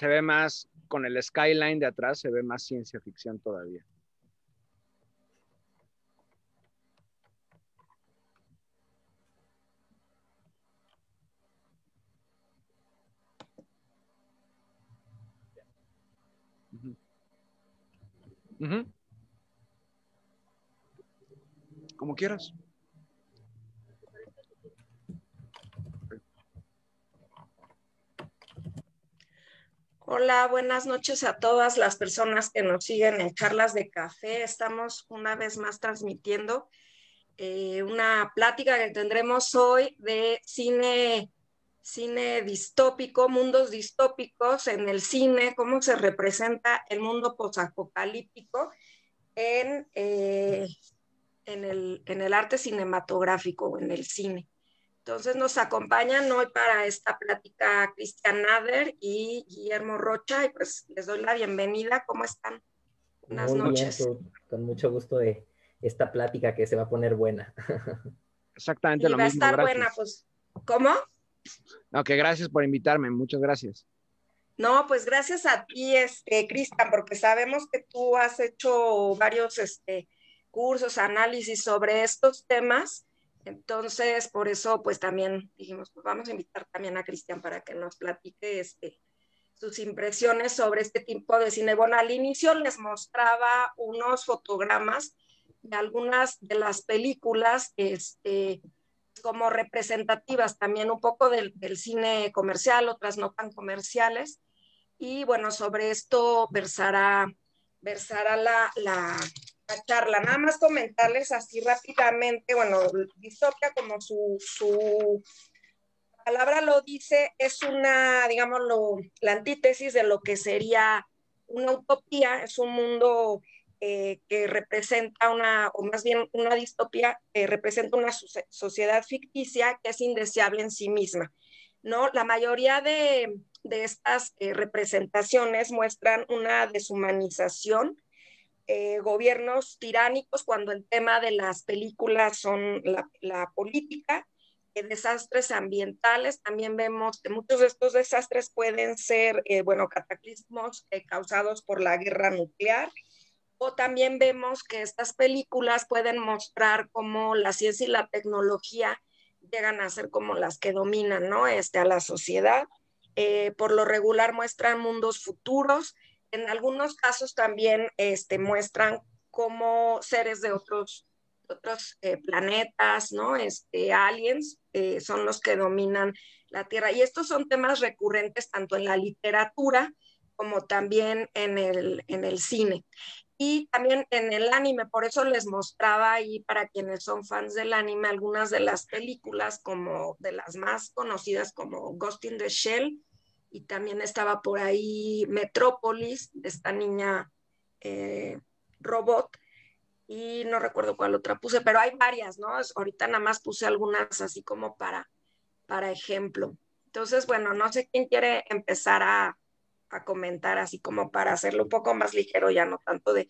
se ve más con el skyline de atrás, se ve más ciencia ficción todavía. Como quieras. Hola, buenas noches a todas las personas que nos siguen en Charlas de Café. Estamos una vez más transmitiendo eh, una plática que tendremos hoy de cine, cine distópico, mundos distópicos en el cine, cómo se representa el mundo posapocalíptico en, eh, en, el, en el arte cinematográfico o en el cine. Entonces nos acompañan hoy para esta plática Cristian Nader y Guillermo Rocha y pues les doy la bienvenida. ¿Cómo están? Buenas noches. con, mucho gusto de esta plática que se va a poner buena. Exactamente y lo va a estar buena, pues. ¿Cómo? No, gracias por invitarme, muchas gracias. No, pues gracias a ti, este, Cristian, porque sabemos que tú has hecho varios este, cursos, análisis sobre estos temas entonces, por eso, pues también dijimos, pues vamos a invitar también a Cristian para que nos platique este, sus impresiones sobre este tipo de cine. Bueno, al inicio les mostraba unos fotogramas de algunas de las películas este, como representativas también un poco del, cine comercial, otras no tan comerciales. Y bueno, sobre esto versará, versará la, charla. Nada más comentarles así rápidamente, bueno, distopia como su, su palabra lo dice, es una, digamos, la antítesis de lo que sería una utopía, es un mundo eh, que representa una, o más bien una distopía que representa una sociedad ficticia que es indeseable en sí misma. ¿no? La mayoría de, estas eh, representaciones muestran una deshumanización eh, gobiernos tiránicos cuando el tema de las películas son la, política, eh, desastres ambientales. También vemos que muchos de estos desastres pueden ser, eh, bueno, cataclismos causados por la guerra nuclear. O también vemos que estas películas pueden mostrar cómo la ciencia y la tecnología llegan a ser como las que dominan, ¿no? Este, a la sociedad. por lo regular muestran mundos futuros, en algunos casos también este, muestran cómo seres de otros, otros eh, planetas, ¿no? Este, aliens eh, son los que dominan la Tierra. Y estos son temas recurrentes tanto en la literatura como también en el, en el cine. Y también en el anime, por eso les mostraba ahí para quienes son fans del anime algunas de las películas como de las más conocidas como Ghost in the Shell, y también estaba por ahí Metrópolis, de esta niña eh, robot, y no recuerdo cuál otra puse, pero hay varias, ¿no? Ahorita nada más puse algunas así como para, para ejemplo. Entonces, bueno, no sé quién quiere empezar a, comentar así como para hacerlo un poco más ligero, ya no tanto de,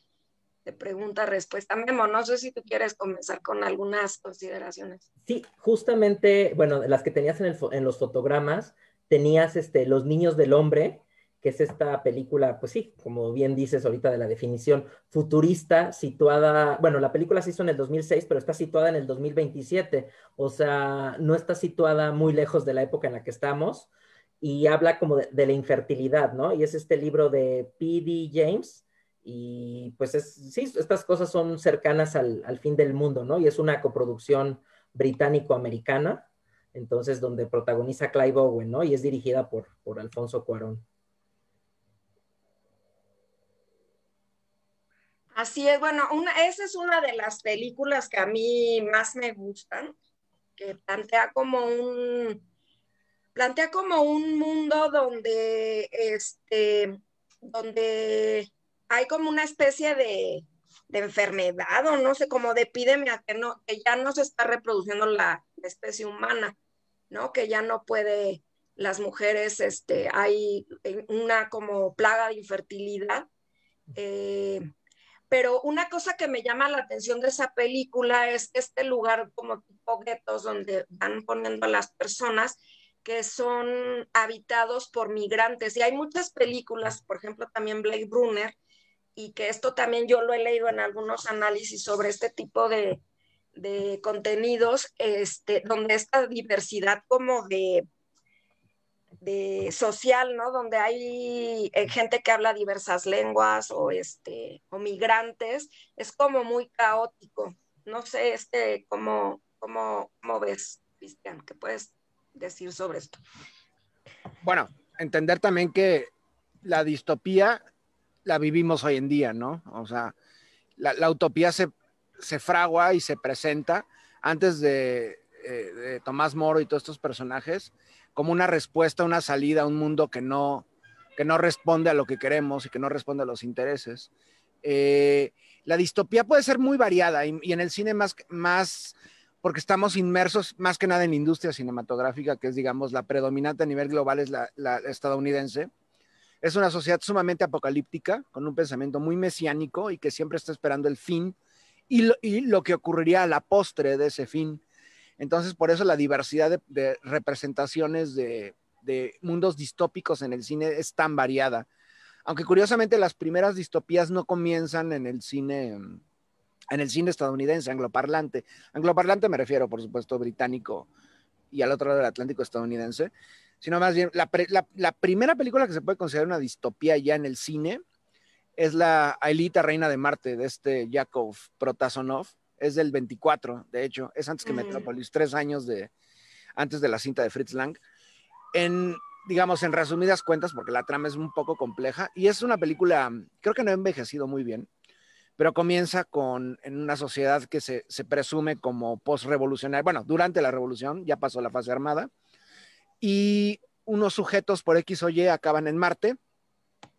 de pregunta-respuesta. Memo, no sé si tú quieres comenzar con algunas consideraciones. Sí, justamente, bueno, las que tenías en, en los fotogramas, tenías este, Los Niños del Hombre, que es esta película, pues sí, como bien dices ahorita de la definición, futurista, situada, bueno, la película se hizo en el 2006, pero está situada en el 2027, o sea, no está situada muy lejos de la época en la que estamos, y habla como de, la infertilidad, ¿no? Y es este libro de P.D. James, y pues sí, estas cosas son cercanas al, al fin del mundo, ¿no? Y es una coproducción británico-americana entonces donde protagoniza Clive Owen, ¿no? Y es dirigida por, Alfonso Cuarón. Así es, bueno, una, esa es una de las películas que a mí más me gustan, que plantea como un, plantea como un mundo donde, este, donde hay como una especie de, de enfermedad o no sé, como de epidemia que, no, que ya no se está reproduciendo la especie humana. Que ya no puede, las mujeres, este, hay eh, una como plaga de infertilidad. Eh, pero una cosa que me llama la atención de esa película es este lugar como tipo guetos donde van poniendo a las personas que son habitados por migrantes. Y hay muchas películas, por ejemplo, también Blake Brunner, y que esto también yo lo he leído en algunos análisis sobre este tipo de, de contenidos este, donde esta diversidad como de, de social, ¿no? Donde hay eh, gente que habla diversas lenguas o, este, o migrantes, es como muy caótico. No sé, este, ¿cómo, ves, Cristian? ¿Qué puedes decir sobre esto? Bueno, entender también que la distopía la vivimos hoy en día, ¿no? O sea, la, la utopía se se fragua y se presenta antes eh, de, Tomás Moro y todos estos personajes como una respuesta, una salida a un mundo que no, que no responde a lo que queremos y que no responde a los intereses. Eh, la distopía puede ser muy variada y, en el cine más, más, porque estamos inmersos más que nada en la industria cinematográfica, que es, digamos, la predominante a nivel global, es la estadounidense. Es una sociedad sumamente apocalíptica, con un pensamiento muy mesiánico y que siempre está esperando el fin y lo, que ocurriría a la postre de ese fin. Entonces, por eso la diversidad de, representaciones de, mundos distópicos en el cine es tan variada. Aunque curiosamente las primeras distopías no comienzan en el cine, en el cine estadounidense, angloparlante. Angloparlante me refiero, por supuesto, británico y al otro lado del Atlántico estadounidense, sino más bien la primera película que se puede considerar una distopía ya en el cine es la Aelita Reina de Marte de este Yakov Protasonov. Es del 24, de hecho, es antes que Metropolis, mm. Metrópolis, tres años de, antes de la cinta de Fritz Lang. En, digamos, en resumidas cuentas, porque la trama es un poco compleja, y es una película, creo que no ha envejecido muy bien, pero comienza con en una sociedad que se, se presume como post postrevolucionaria, bueno, durante la revolución, ya pasó la fase armada, y unos sujetos por X o Y acaban en Marte,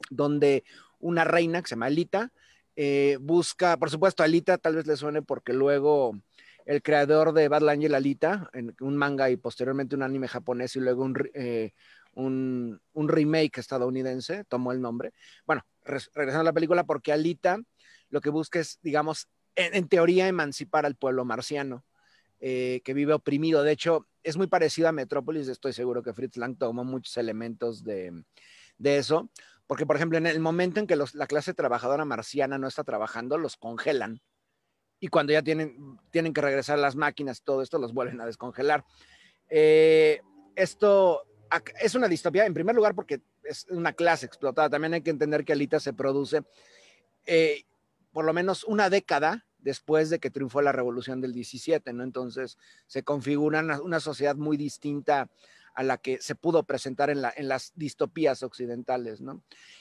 donde una reina que se llama Alita. Eh, busca, por supuesto, Alita tal vez le suene porque luego el creador de Battle Angel Alita, en un manga y posteriormente un anime japonés y luego un, eh, un, remake estadounidense, tomó el nombre. Bueno, regresando a la película, porque Alita lo que busca es, digamos, en, teoría emancipar al pueblo marciano eh, que vive oprimido. De hecho, es muy parecido a Metrópolis, estoy seguro que Fritz Lang tomó muchos elementos de, de eso. Porque, por ejemplo, en el momento en que la clase trabajadora marciana no está trabajando, los congelan. Y cuando ya tienen, tienen que regresar las máquinas, todo esto los vuelven a descongelar. Eh, esto es una distopía, en primer lugar, porque es una clase explotada. También hay que entender que Alita se produce eh, por lo menos una década después de que triunfó la revolución del 17, ¿no? Entonces se configura una sociedad muy distinta a la que se pudo presentar en, las distopías occidentales.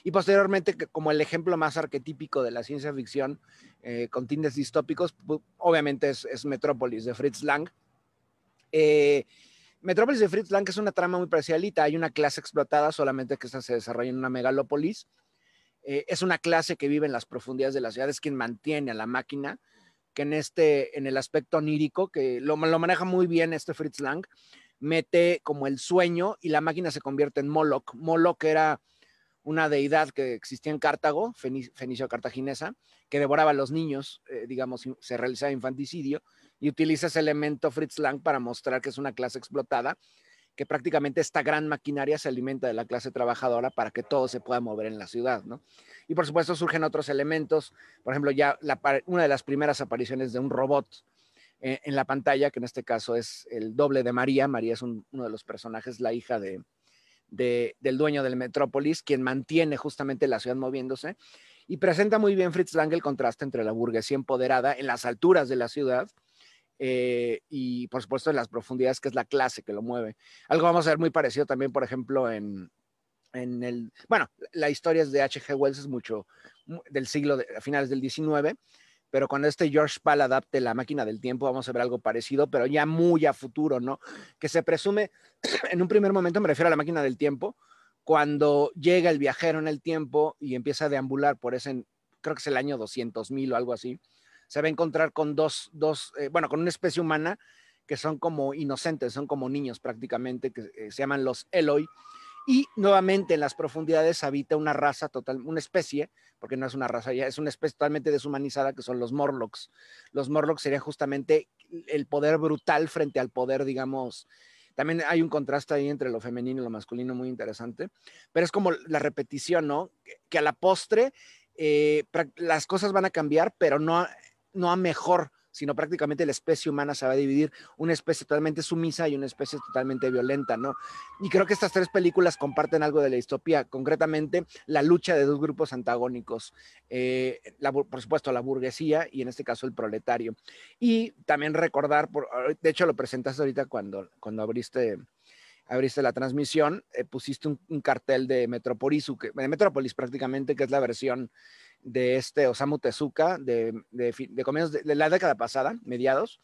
Y posteriormente, como el ejemplo más arquetípico de la ciencia ficción eh, con tintes distópicos, obviamente es, Metrópolis de Fritz Lang. Eh, Metrópolis de Fritz Lang es una trama muy parcialita. Hay una clase explotada, solamente que esta se desarrolla en una megalópolis. Eh, es una clase que vive en las profundidades de las ciudades, quien mantiene a la máquina, que en este, en el aspecto onírico, que lo maneja muy bien este Fritz Lang, mete como el sueño y la máquina se convierte en Moloch. Moloch era una deidad que existía en Cartago, fenicio cartaginesa, que devoraba a los niños, eh, digamos, se realizaba infanticidio, y utiliza ese elemento Fritz Lang para mostrar que es una clase explotada, que prácticamente esta gran maquinaria se alimenta de la clase trabajadora para que todo se pueda mover en la ciudad, ¿no? Y por supuesto surgen otros elementos, por ejemplo, ya una de las primeras apariciones de un robot, eh, en la pantalla, que en este caso es el doble de María. María es uno de los personajes, la hija de, del dueño del Metrópolis, quien mantiene justamente la ciudad moviéndose. Y presenta muy bien Fritz Lang el contraste entre la burguesía empoderada en las alturas de la ciudad eh, y, por supuesto, en las profundidades, que es la clase que lo mueve. Algo vamos a ver muy parecido también, por ejemplo, en, en el. Bueno, la historia es de H.G. Wells, es mucho del siglo, a finales del 19 pero cuando este George Pal adapte la máquina del tiempo, vamos a ver algo parecido, pero ya muy a futuro, ¿no? Que se presume, en un primer momento me refiero a la máquina del tiempo, cuando llega el viajero en el tiempo y empieza a deambular por ese, creo que es el año 200.000 o algo así, se va a encontrar con dos, dos eh, bueno, con una especie humana que son como inocentes, son como niños prácticamente, que eh, se llaman los Eloi, y nuevamente en las profundidades habita una raza total, una especie, porque no es una raza, ya es una especie totalmente deshumanizada que son los Morlocks. Los Morlocks sería justamente el poder brutal frente al poder, digamos, también hay un contraste ahí entre lo femenino y lo masculino muy interesante, pero es como la repetición, ¿no? Que a la postre eh, las cosas van a cambiar, pero no no a mejor, sino prácticamente la especie humana se va a dividir, una especie totalmente sumisa y una especie totalmente violenta, ¿no? Y creo que estas tres películas comparten algo de la distopía, concretamente la lucha de dos grupos antagónicos, eh, por supuesto la burguesía y en este caso el proletario. Y también recordar, de hecho lo presentaste ahorita cuando, cuando abriste abriste la transmisión, eh, pusiste un, cartel de Metropolis, de Metropolis prácticamente, que es la versión de este Osamu Tezuka de, de, comienzos de, la década pasada, mediados,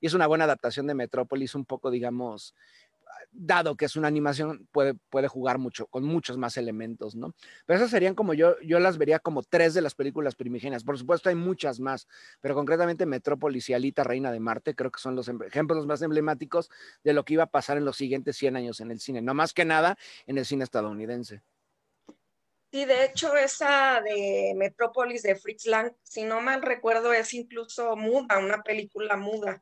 y es una buena adaptación de Metrópolis, un poco, digamos, dado que es una animación, puede, puede jugar mucho, con muchos más elementos, ¿no? Pero esas serían como yo, yo las vería como tres de las películas primigenias. Por supuesto, hay muchas más, pero concretamente Metrópolis y Alita, Reina de Marte, creo que son los ejemplos más emblemáticos de lo que iba a pasar en los siguientes 100 años en el cine, no más que nada en el cine estadounidense. Sí, de hecho, esa de Metrópolis de Fritz Lang, si no mal recuerdo, es incluso muda, una película muda.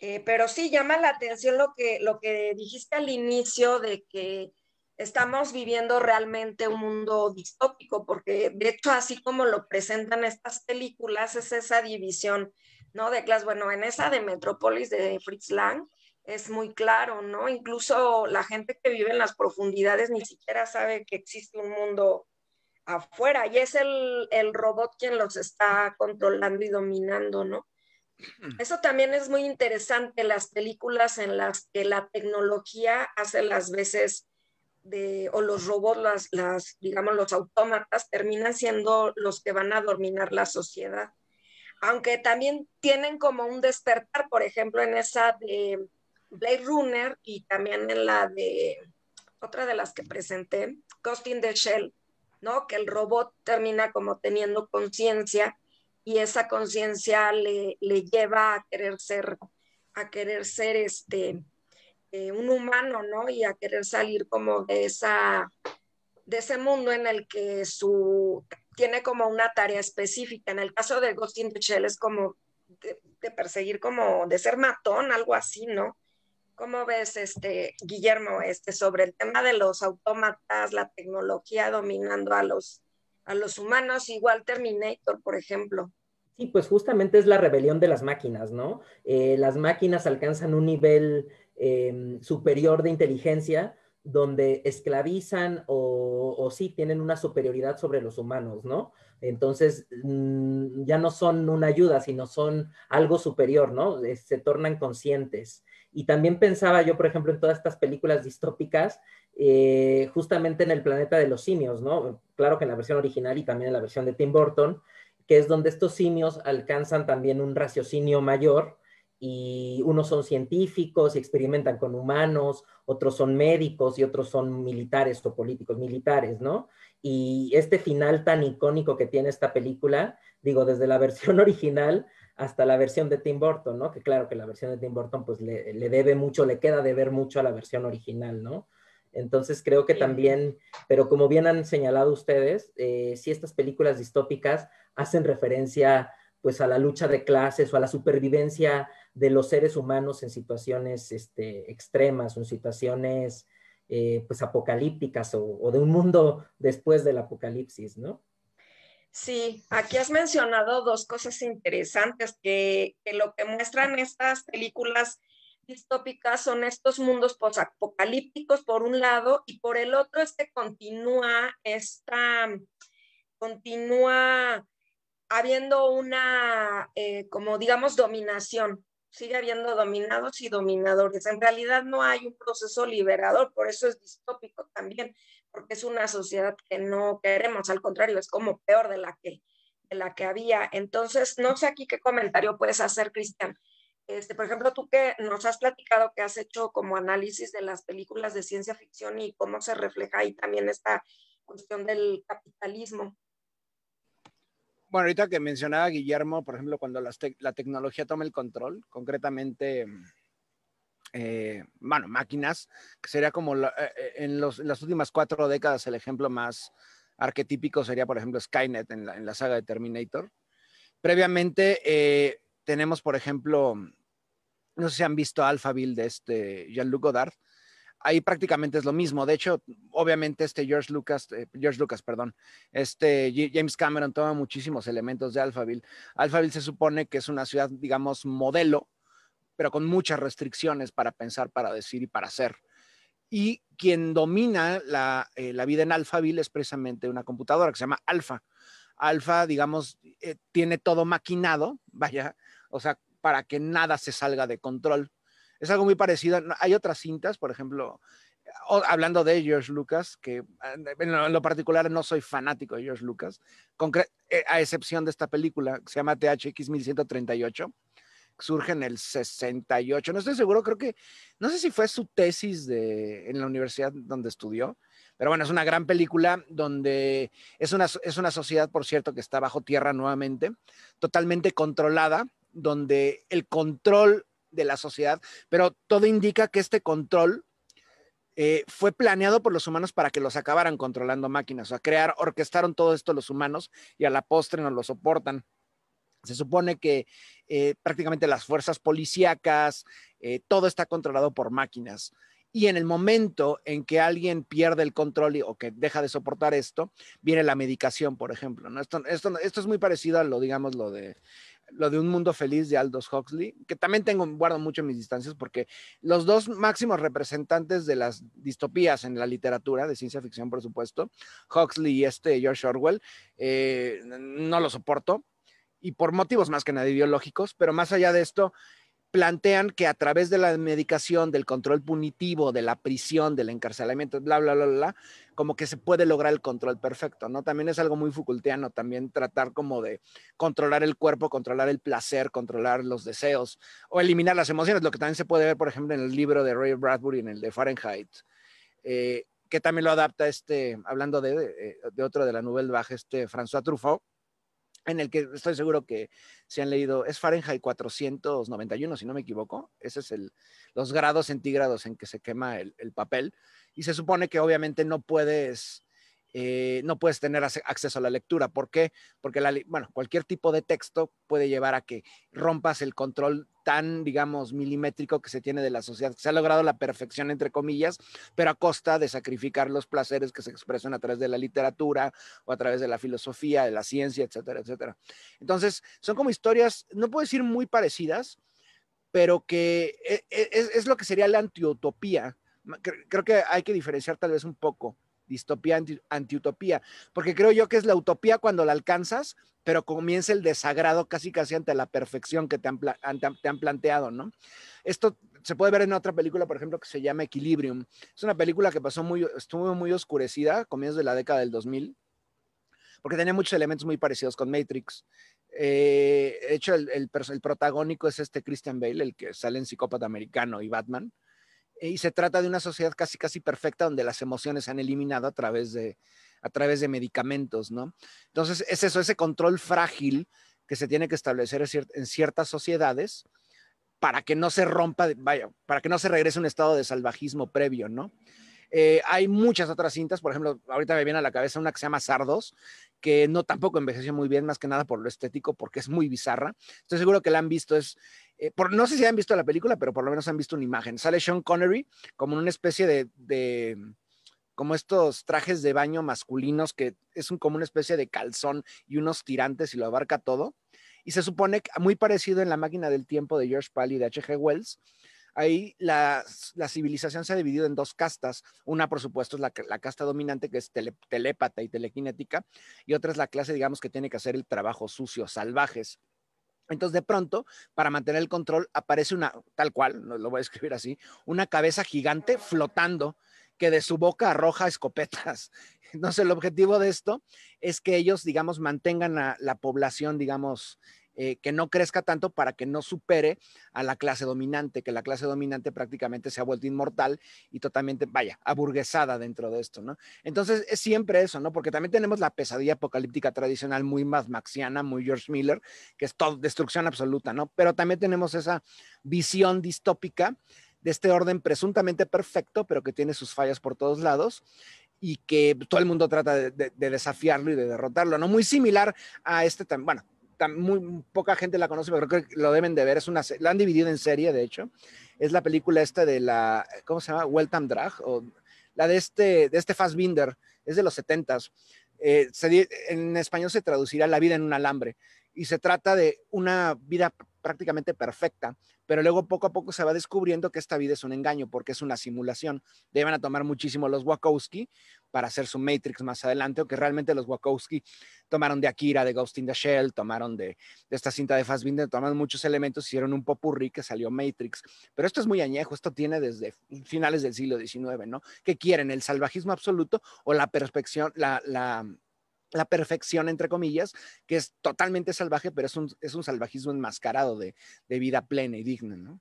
Eh, pero sí llama la atención lo que, lo que dijiste al inicio de que estamos viviendo realmente un mundo distópico, porque de hecho, así como lo presentan estas películas, es esa división, ¿no? De clase, bueno, en esa de Metrópolis de Fritz Lang, es muy claro, ¿no? Incluso la gente que vive en las profundidades ni siquiera sabe que existe un mundo afuera y es el, robot quien los está controlando y dominando, ¿no? Eso también es muy interesante, las películas en las que la tecnología hace las veces de, o los robots, las, las digamos, los autómatas terminan siendo los que van a dominar la sociedad. Aunque también tienen como un despertar, por ejemplo, en esa de Blade Runner y también en la de otra de las que presenté, Ghost in the Shell ¿no? Que el robot termina como teniendo conciencia y esa conciencia le, lleva a querer ser, a querer ser este, eh, un humano, ¿no? Y a querer salir como de esa, de ese mundo en el que su, tiene como una tarea específica. En el caso de Ghost in es como de perseguir, como de ser matón, algo así, ¿no? ¿Cómo ves, este, Guillermo, este, sobre el tema de los autómatas, la tecnología dominando a los, a los humanos, igual Terminator, por ejemplo? Sí, pues justamente es la rebelión de las máquinas, ¿no? Eh, las máquinas alcanzan un nivel em, superior de inteligencia donde esclavizan o, sí tienen una superioridad sobre los humanos, ¿no? Entonces mm, ya no son una ayuda, sino son algo superior, ¿no? Eh, se tornan conscientes. Y también pensaba yo, por ejemplo, en todas estas películas distópicas, eh, justamente en el planeta de los simios, ¿no? Claro que en la versión original y también en la versión de Tim Burton, que es donde estos simios alcanzan también un raciocinio mayor y unos son científicos y experimentan con humanos, otros son médicos y otros son militares o políticos militares, ¿no? Y este final tan icónico que tiene esta película, digo, desde la versión original, hasta la versión de Tim Burton, ¿no? Que claro que la versión de Tim Burton pues le, debe mucho, le queda de ver mucho a la versión original, ¿no? Entonces creo que también, pero como bien han señalado ustedes, eh, si estas películas distópicas hacen referencia pues a la lucha de clases o a la supervivencia de los seres humanos en situaciones este, extremas o en situaciones eh, pues apocalípticas o, de un mundo después del apocalipsis, ¿no? Sí, aquí has mencionado dos cosas interesantes que, lo que muestran estas películas distópicas son estos mundos posapocalípticos por un lado y por el otro es que continúa esta, mm, continúa habiendo una, eh, como digamos, dominación. Sigue habiendo dominados y dominadores. En realidad no hay un proceso liberador, por eso es distópico también porque es una sociedad que no queremos, al contrario, es como peor de la que, la que había. Entonces, no sé aquí qué comentario puedes hacer, Cristian. Este, por ejemplo, tú que nos has platicado que has hecho como análisis de las películas de ciencia ficción y cómo se refleja ahí también esta cuestión del capitalismo. Bueno, ahorita que mencionaba Guillermo, por ejemplo, cuando la tecnología toma el control, concretamente eh, bueno, máquinas, que sería como eh, eh, en, las últimas cuatro décadas el ejemplo más arquetípico sería, por ejemplo, Skynet en la, en la saga de Terminator. Previamente eh, tenemos, por ejemplo, no sé si han visto Alphaville de este Jean-Luc Godard. Ahí prácticamente es lo mismo. De hecho, obviamente este George Lucas, George Lucas, perdón, este James Cameron toma muchísimos elementos de Alphaville. Alphaville se supone que es una ciudad, digamos, modelo, pero con muchas restricciones para pensar, para decir y para hacer. Y quien domina la, eh, la vida en Alphaville es precisamente una computadora que se llama Alpha. Alpha, digamos, eh, tiene todo maquinado, vaya, o sea, para que nada se salga de control. Es algo muy parecido. Hay otras cintas, por ejemplo, hablando de George Lucas, que en lo particular no soy fanático de George Lucas, eh, a excepción de esta película que se llama THX 1138, surge en el 68. No estoy seguro, creo que, no sé si fue su tesis de, en la universidad donde estudió, pero bueno, es una gran película donde es una, es una sociedad, por cierto, que está bajo tierra nuevamente, totalmente controlada, donde el control de la sociedad, pero todo indica que este control eh, fue planeado por los humanos para que los acabaran controlando máquinas, o sea, crear, orquestaron todo esto los humanos y a la postre no lo soportan. Se supone que eh, prácticamente las fuerzas policíacas, eh, todo está controlado por máquinas. Y en el momento en que alguien pierde el control o que deja de soportar esto, viene la medicación, por ejemplo. Esto, es muy parecido a lo, digamos, lo de lo de Un Mundo Feliz de Aldous Huxley, que también tengo, guardo mucho en mis distancias porque los dos máximos representantes de las distopías en la literatura, de ciencia ficción por supuesto, Huxley y este George Orwell, eh, no lo soporto, y por motivos más que nada ideológicos, pero más allá de esto, plantean que a través de la medicación, del control punitivo, de la prisión, del encarcelamiento, bla, bla, bla, bla, como que se puede lograr el control perfecto, ¿no? También es algo muy Foucaultiano, también tratar como de controlar el cuerpo, controlar el placer, controlar los deseos o eliminar las emociones, lo que también se puede ver, por ejemplo, en el libro de Ray Bradbury, en el de Fahrenheit, eh, que también lo adapta este, hablando de, de, otro de la Nouvelle baja este François Truffaut, en el que estoy seguro que se han leído, es Fahrenheit 491, si no me equivoco, ese es el, los grados centígrados en que se quema el, el papel, y se supone que obviamente no puedes eh, no puedes tener acceso a la lectura. ¿Por qué? Porque cualquier tipo de texto puede llevar a que rompas el control tan, digamos, milimétrico que se tiene de la sociedad. Se ha logrado la perfección, entre comillas, pero a costa de sacrificar los placeres que se expresan a través de la literatura o a través de la filosofía, de la ciencia, etcétera, etcétera. Entonces, son como historias, no puedo decir muy parecidas, pero que e-, e-, es, es lo que sería la antiutopía. Creo que hay que diferenciar tal vez un poco distopía, anti, antiutopía, porque creo yo que es la utopía cuando la alcanzas, pero comienza el desagrado casi casi ante la perfección que te han, te han planteado, ¿no? Esto se puede ver en otra película, por ejemplo, que se llama Equilibrium. Es una película que pasó muy, estuvo muy oscurecida a comienzos de la década del 2000, porque tenía muchos elementos muy parecidos con Matrix. Eh, de hecho, el, el, el, protagónico es este Christian Bale, el que sale en Psicópata Americano y Batman y se trata de una sociedad casi casi perfecta donde las emociones se han eliminado a través de a través de medicamentos, ¿no? Entonces es eso, ese control frágil que se tiene que establecer en ciertas sociedades para que no se rompa, vaya, para que no se regrese a un estado de salvajismo previo, ¿no? Eh, hay muchas otras cintas, por ejemplo, ahorita me viene a la cabeza una que se llama Sardos, que no tampoco envejeció muy bien, más que nada por lo estético, porque es muy bizarra. Estoy seguro que la han visto, es, eh, no sé si han visto la película, pero por lo menos han visto una imagen. Sale Sean Connery como una especie de, como estos trajes de baño masculinos, que es un, como una especie de calzón y unos tirantes y lo abarca todo. Y se supone muy parecido en la máquina del tiempo de George Pally y de H.G. Wells, ahí la, civilización se ha dividido en dos castas. Una, por supuesto, es la, casta dominante, que es telepata telépata y telequinética, y otra es la clase, digamos, que tiene que hacer el trabajo sucio, salvajes. Entonces, de pronto, para mantener el control, aparece una, tal cual, lo voy a escribir así, una cabeza gigante flotando que de su boca arroja escopetas. Entonces, el objetivo de esto es que ellos, digamos, mantengan a la población, digamos, eh, que no crezca tanto para que no supere a la clase dominante, que la clase dominante prácticamente se ha vuelto inmortal y totalmente, vaya, aburguesada dentro de esto, ¿no? Entonces es siempre eso, ¿no? Porque también tenemos la pesadilla apocalíptica tradicional muy más maxiana, muy George Miller, que es todo, destrucción absoluta, ¿no? Pero también tenemos esa visión distópica de este orden presuntamente perfecto, pero que tiene sus fallas por todos lados y que todo el mundo trata de, de, desafiarlo y de derrotarlo, ¿no? Muy similar a este, bueno, muy poca gente la conoce, pero creo que lo deben de ver. Es una, la han dividido en serie, de hecho. Es la película esta de la, ¿cómo se llama? Welcome Drag, o la de este, de este Fassbinder, es de los setentas eh, en español se traducirá La vida en un alambre y se trata de una vida prácticamente perfecta, pero luego poco a poco se va descubriendo que esta vida es un engaño porque es una simulación. Deben a tomar muchísimo los Wachowski para hacer su Matrix más adelante, o que realmente los Wachowski tomaron de Akira, de Ghost in the Shell, tomaron de, esta cinta de Fassbinder, tomaron muchos elementos, hicieron un popurrí que salió Matrix. Pero esto es muy añejo, esto tiene desde finales del siglo XIX, ¿no? ¿Qué quieren? ¿El salvajismo absoluto o la perfección, la, la la perfección, entre comillas, que es totalmente salvaje, pero es un, es un salvajismo enmascarado de, vida plena y digna, ¿no?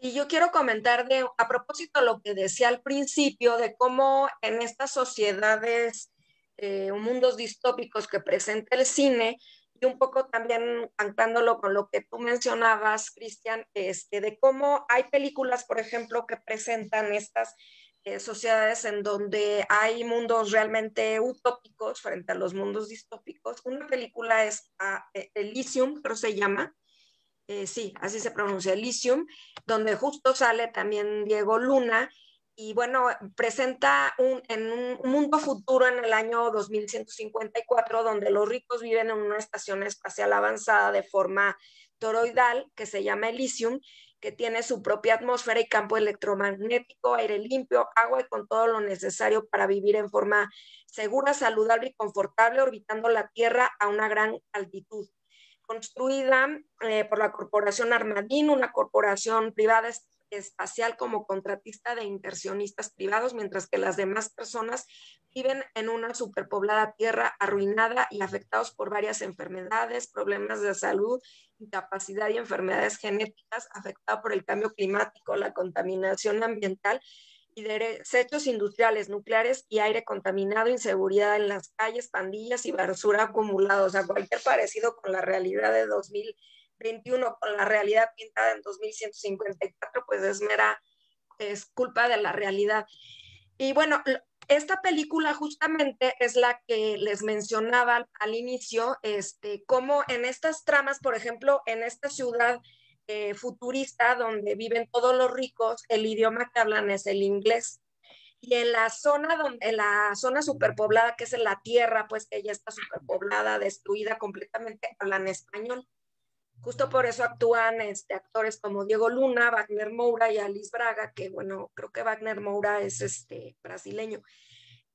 Y yo quiero comentar de, a propósito lo que decía al principio, de cómo en estas sociedades eh, mundos distópicos que presenta el cine, y un poco también cantándolo con lo que tú mencionabas, Cristian, este, de cómo hay películas, por ejemplo, que presentan estas eh, sociedades en donde hay mundos realmente utópicos frente a los mundos distópicos. Una película es ah, eh, Elysium, creo se llama, eh, sí, así se pronuncia, Elysium, donde justo sale también Diego Luna y bueno, presenta un, en un mundo futuro en el año 2154, donde los ricos viven en una estación espacial avanzada de forma toroidal que se llama Elysium que tiene su propia atmósfera y campo electromagnético, aire limpio, agua y con todo lo necesario para vivir en forma segura, saludable y confortable, orbitando la Tierra a una gran altitud. Construida eh, por la Corporación Armadín, una corporación privada espacial como contratista de inversionistas privados, mientras que las demás personas viven en una superpoblada tierra arruinada y afectados por varias enfermedades, problemas de salud, incapacidad y enfermedades genéticas, afectado por el cambio climático, la contaminación ambiental y desechos industriales, nucleares y aire contaminado, inseguridad en las calles, pandillas y basura acumulados. O sea, cualquier parecido con la realidad de 2000 21 con la realidad pintada en 2154, pues es mera, es culpa de la realidad. Y bueno, esta película justamente es la que les mencionaba al, inicio, este, como en estas tramas, por ejemplo, en esta ciudad eh, futurista donde viven todos los ricos, el idioma que hablan es el inglés. Y en la zona donde, en la zona superpoblada, que es la tierra, pues que ya está superpoblada, destruida completamente, hablan español. Justo por eso actúan este, actores como Diego Luna, Wagner Moura y Alice Braga, que bueno, creo que Wagner Moura es este, brasileño.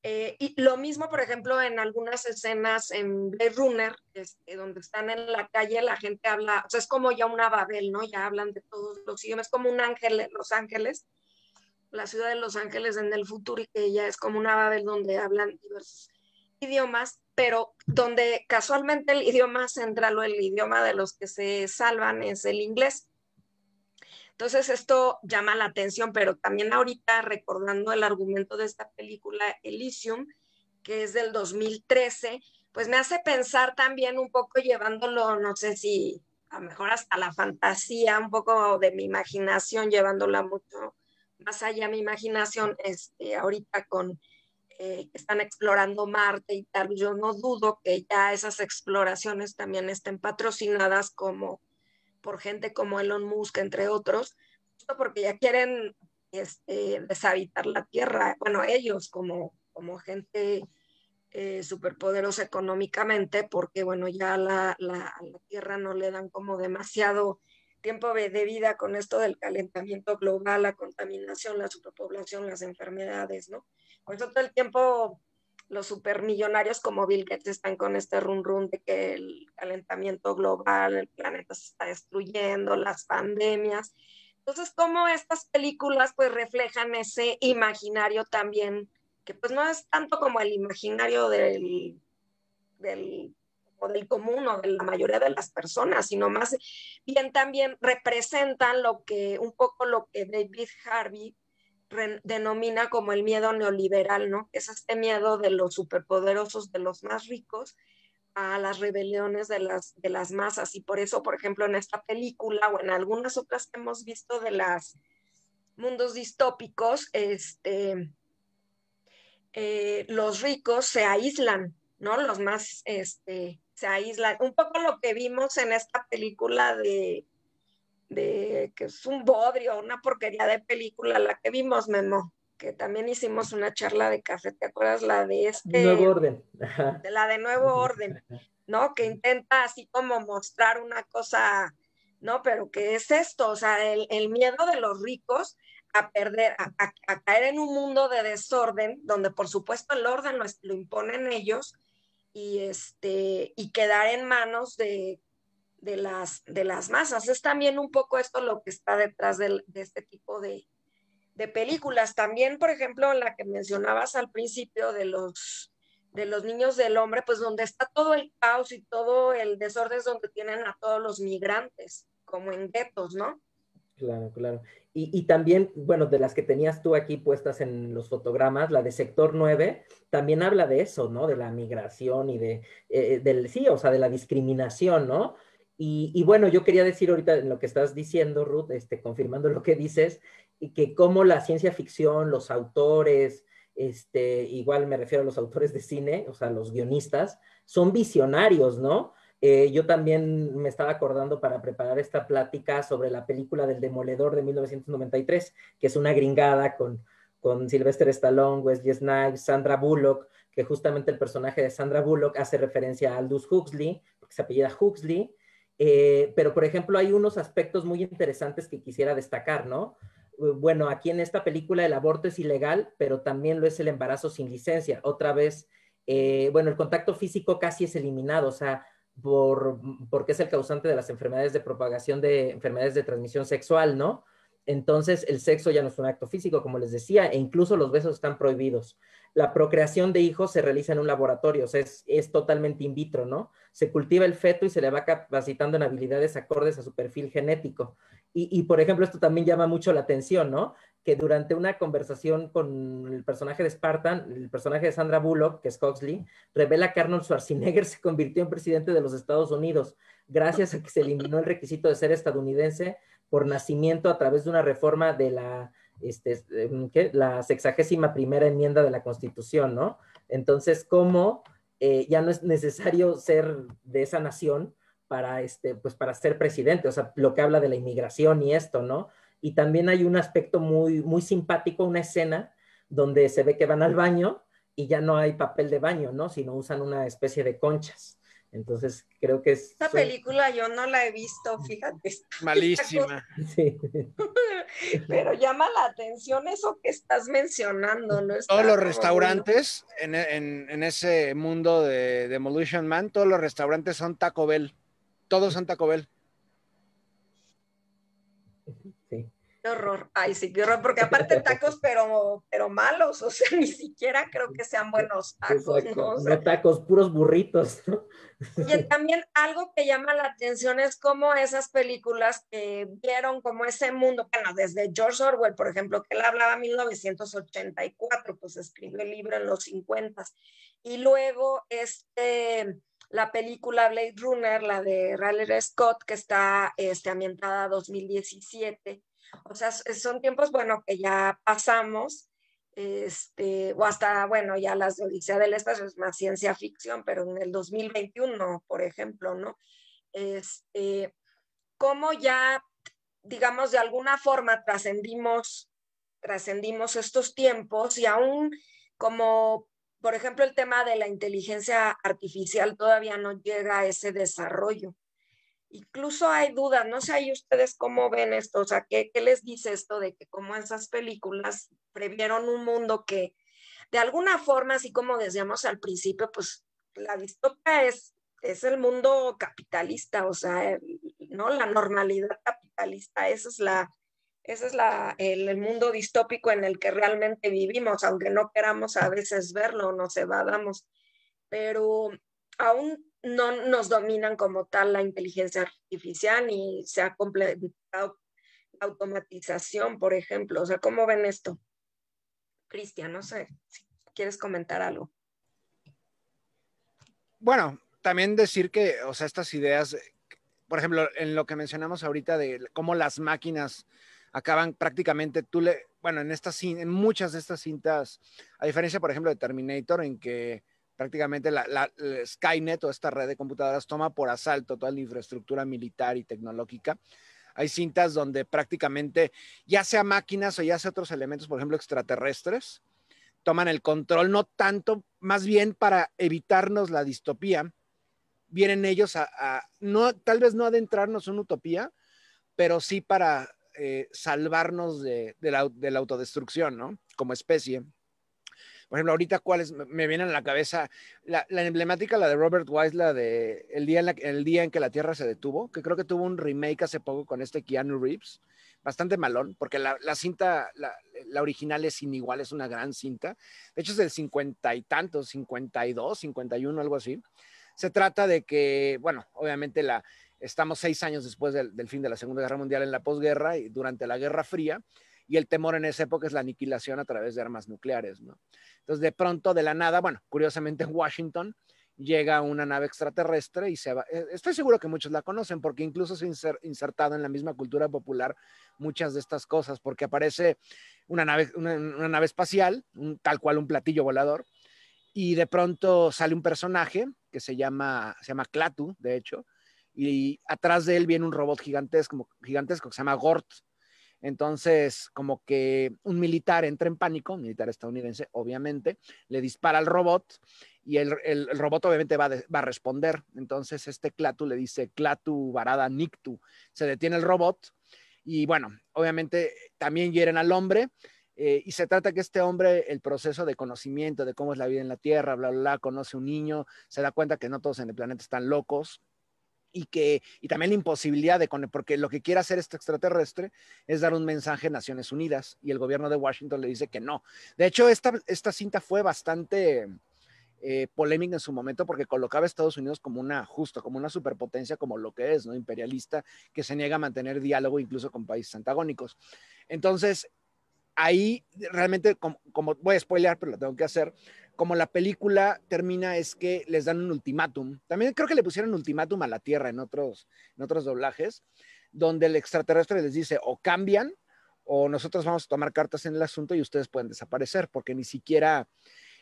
Eh, y lo mismo, por ejemplo, en algunas escenas en Blade Runner, este, donde están en la calle, la gente habla, o sea, es como ya una Babel, ¿no? Ya hablan de todos los idiomas, como un ángel, Los Ángeles, la ciudad de Los Ángeles en el futuro, y que ya es como una Babel donde hablan diversos idiomas pero donde casualmente el idioma central o el idioma de los que se salvan es el inglés. Entonces esto llama la atención, pero también ahorita recordando el argumento de esta película Elysium, que es del 2013, pues me hace pensar también un poco llevándolo, no sé si a mejor hasta la fantasía, un poco de mi imaginación, llevándola mucho más allá mi imaginación, este, ahorita con eh, están explorando Marte y tal, yo no dudo que ya esas exploraciones también estén patrocinadas como por gente como Elon Musk, entre otros, porque ya quieren este, deshabitar la Tierra, bueno, ellos como, gente eh, superpoderosa económicamente, porque bueno, ya la, la, la Tierra no le dan como demasiado tiempo de vida con esto del calentamiento global, la contaminación, la superpoblación, las enfermedades, ¿no? Por eso todo el tiempo los supermillonarios como Bill Gates están con este run run de que el calentamiento global, el planeta se está destruyendo, las pandemias. Entonces, cómo estas películas pues reflejan ese imaginario también, que pues no es tanto como el imaginario del, común o de la mayoría de las personas, sino más bien también representan lo que, un poco lo que David Harvey denomina como el miedo neoliberal, ¿no? Es este miedo de los superpoderosos, de los más ricos, a las rebeliones de las, de las masas. Y por eso, por ejemplo, en esta película o en algunas otras que hemos visto de los mundos distópicos, este, eh, los ricos se aíslan, ¿no? Los más, este, se aíslan. Un poco lo que vimos en esta película de de que es un bodrio, una porquería de película, la que vimos, Memo, que también hicimos una charla de café, ¿te acuerdas? La de este... Nuevo Orden. De la de Nuevo Orden, ¿no? Que intenta así como mostrar una cosa, ¿no? Pero que es esto, o sea, el, miedo de los ricos a perder, a, caer en un mundo de desorden, donde por supuesto el orden lo, lo imponen ellos, y, este, y quedar en manos de de las, de las masas. Es también un poco esto lo que está detrás de, de este tipo de, películas. También, por ejemplo, la que mencionabas al principio de los, de los niños del hombre, pues donde está todo el caos y todo el desorden es donde tienen a todos los migrantes, como en guetos, ¿no? Claro, claro. Y, también, bueno, de las que tenías tú aquí puestas en los fotogramas, la de Sector 9, también habla de eso, ¿no? De la migración y de, eh, del, sí, o sea, de la discriminación, ¿no? Y, bueno, yo quería decir ahorita en lo que estás diciendo, Ruth, este, confirmando lo que dices, y que como la ciencia ficción, los autores, este, igual me refiero a los autores de cine, o sea, los guionistas, son visionarios, ¿no? Eh, yo también me estaba acordando para preparar esta plática sobre la película del Demoledor de 1993, que es una gringada con, con Sylvester Stallone, Wesley Snipes, Sandra Bullock, que justamente el personaje de Sandra Bullock hace referencia a Aldous Huxley, porque se apellida Huxley, eh, pero, por ejemplo, hay unos aspectos muy interesantes que quisiera destacar, ¿no? Eh, bueno, aquí en esta película el aborto es ilegal, pero también lo es el embarazo sin licencia. Otra vez, eh, bueno, el contacto físico casi es eliminado, o sea, por, porque es el causante de las enfermedades de propagación de enfermedades de transmisión sexual, ¿no? Entonces, el sexo ya no es un acto físico, como les decía, e incluso los besos están prohibidos. La procreación de hijos se realiza en un laboratorio, o sea, es, totalmente in vitro, ¿no? Se cultiva el feto y se le va capacitando en habilidades acordes a su perfil genético. Y, por ejemplo, esto también llama mucho la atención, ¿no? Que durante una conversación con el personaje de Spartan, el personaje de Sandra Bullock, que es Coxley, revela que Arnold Schwarzenegger se convirtió en presidente de los Estados Unidos gracias a que se eliminó el requisito de ser estadounidense por nacimiento a través de una reforma de la, este, la sexagésima primera enmienda de la Constitución, ¿no? Entonces, ¿cómo eh, ya no es necesario ser de esa nación para, este, pues, para ser presidente? O sea, lo que habla de la inmigración y esto, ¿no? Y también hay un aspecto muy, muy simpático, una escena donde se ve que van al baño y ya no hay papel de baño, ¿no? Sino usan una especie de conchas. Entonces, creo que es... Esta película yo no la he visto, fíjate. Malísima. Pero llama la atención eso que estás mencionando, ¿no? todos los restaurantes en, en, ese mundo de Demolition Man, todos los restaurantes son Taco Bell. Todos son Taco Bell. Qué horror, ay sí, qué horror, porque aparte tacos, pero, pero malos, o sea, ni siquiera creo que sean buenos tacos. ¿no? tacos, puros burritos. Y también algo que llama la atención es como esas películas que vieron como ese mundo, bueno, desde George Orwell, por ejemplo, que él hablaba en 1984, pues escribió el libro en los 50, y luego este la película Blade Runner, la de Riley Scott, que está este, ambientada 2017, o sea, son tiempos, bueno, que ya pasamos, este, o hasta, bueno, ya las de Odisea del Espacio es más ciencia ficción, pero en el 2021, por ejemplo, ¿no? Este, ¿Cómo ya, digamos, de alguna forma trascendimos, trascendimos estos tiempos y aún como, por ejemplo, el tema de la inteligencia artificial todavía no llega a ese desarrollo? Incluso hay dudas, no sé ahí ustedes cómo ven esto, o sea, ¿qué, les dice esto de que como esas películas previeron un mundo que de alguna forma, así como decíamos al principio, pues la distopia es, es el mundo capitalista, o sea, ¿no? La normalidad capitalista, esa es la, ese es la, el, mundo distópico en el que realmente vivimos, aunque no queramos a veces verlo, no nos evadamos. Pero aún no nos dominan como tal la inteligencia artificial y se ha completado la automatización, por ejemplo. O sea, ¿cómo ven esto? Cristian, no sé si quieres comentar algo. Bueno, también decir que, o sea, estas ideas, por ejemplo, en lo que mencionamos ahorita de cómo las máquinas acaban prácticamente, tú le, bueno, en estas, en muchas de estas cintas, a diferencia, por ejemplo, de Terminator, en que prácticamente la, eh, Skynet o esta red de computadoras toma por asalto toda la infraestructura militar y tecnológica. Hay cintas donde prácticamente, ya sea máquinas o ya sea otros elementos, por ejemplo, extraterrestres, toman el control, no tanto, más bien para evitarnos la distopía, vienen ellos a, tal vez no adentrarnos en una utopía, pero sí para eh, salvarnos de, la, de la autodestrucción, ¿no? Como especie. Por ejemplo, ahorita cuáles me vienen a la cabeza, la, emblemática, la de Robert Wise, la de el día, en el día en que la Tierra se detuvo, que creo que tuvo un remake hace poco con este Keanu Reeves, bastante malón, porque la, cinta, la, original es sin igual, es una gran cinta. De hecho, es del cincuenta y tantos, 52, 51, algo así. Se trata de que, bueno, obviamente la, estamos seis años después del fin de la Segunda Guerra Mundial en la posguerra y durante la Guerra Fría y el temor en esa época es la aniquilación a través de armas nucleares, ¿no? Entonces, de pronto, de la nada, bueno, curiosamente en Washington llega una nave extraterrestre y se va, eh, estoy seguro que muchos la conocen porque incluso se ha insertado en la misma cultura popular muchas de estas cosas, porque aparece una nave, una, nave espacial, tal cual un platillo volador, y de pronto sale un personaje que se llama, se llama Clatu, de hecho, y atrás de él viene un robot gigantesco, gigantesco que se llama Gort, entonces, como que un militar entra en pánico, un militar estadounidense, obviamente, le dispara al robot y el, robot obviamente va, a responder. Entonces, este Clatu le dice, Clatu varada nictu. Se detiene el robot y bueno, obviamente también hieren al hombre. Eh, y se trata que este hombre, el proceso de conocimiento de cómo es la vida en la Tierra, bla, bla, conoce un niño, se da cuenta que no todos en el planeta están locos, y que y también la imposibilidad de porque lo que quiere hacer este extraterrestre es dar un mensaje a Naciones Unidas y el gobierno de Washington le dice que no. De hecho, esta, esta cinta fue bastante eh, polémica en su momento porque colocaba a Estados Unidos como una, justo, como una superpotencia, como lo que es, ¿no? Imperialista, que se niega a mantener diálogo incluso con países antagónicos. Entonces, ahí realmente, como, como voy a spoilear, pero lo tengo que hacer, como la película termina es que les dan un ultimátum. También creo que le pusieron un ultimátum a la Tierra en otros, en otros doblajes, donde el extraterrestre les dice o cambian o nosotros vamos a tomar cartas en el asunto y ustedes pueden desaparecer, porque ni siquiera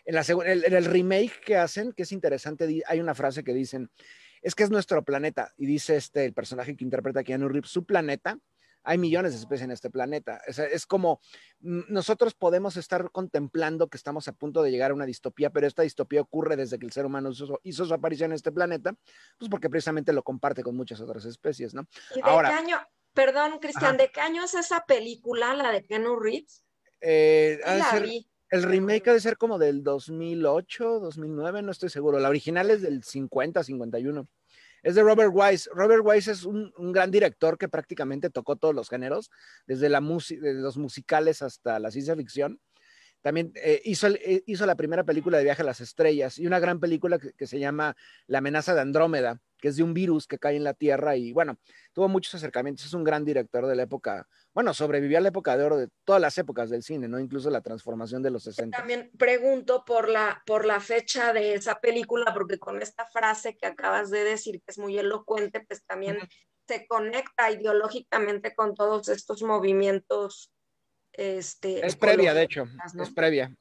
en, el, remake que hacen, que es interesante, hay una frase que dicen, es que es nuestro planeta, y dice este, el personaje que interpreta a Keanu Reeves, su planeta, hay millones de especies en este planeta. Es, como mm, nosotros podemos estar contemplando que estamos a punto de llegar a una distopía, pero esta distopía ocurre desde que el ser humano hizo, su aparición en este planeta, pues porque precisamente lo comparte con muchas otras especies, ¿no? de Ahora, qué año, perdón, Cristian, ¿de qué año es esa película, la de Kenu Reeves? Eh, el remake ha de ser como del 2008, 2009, no estoy seguro. La original es del 50, 51 es de Robert Wise. Robert Wise es un, gran director que prácticamente tocó todos los géneros, desde, la los musicales hasta la ciencia ficción. También eh, hizo, eh, hizo la primera película de Viaje a las Estrellas y una gran película que se llama La amenaza de Andrómeda, que es de un virus que cae en la Tierra y bueno, tuvo muchos acercamientos, es un gran director de la época, bueno, sobrevivió a la época de oro de todas las épocas del cine, ¿no? Incluso la transformación de los 60. También pregunto por la, por la fecha de esa película, porque con esta frase que acabas de decir, que es muy elocuente, pues también se conecta ideológicamente con todos estos movimientos. Este, es previa, de hecho, es previa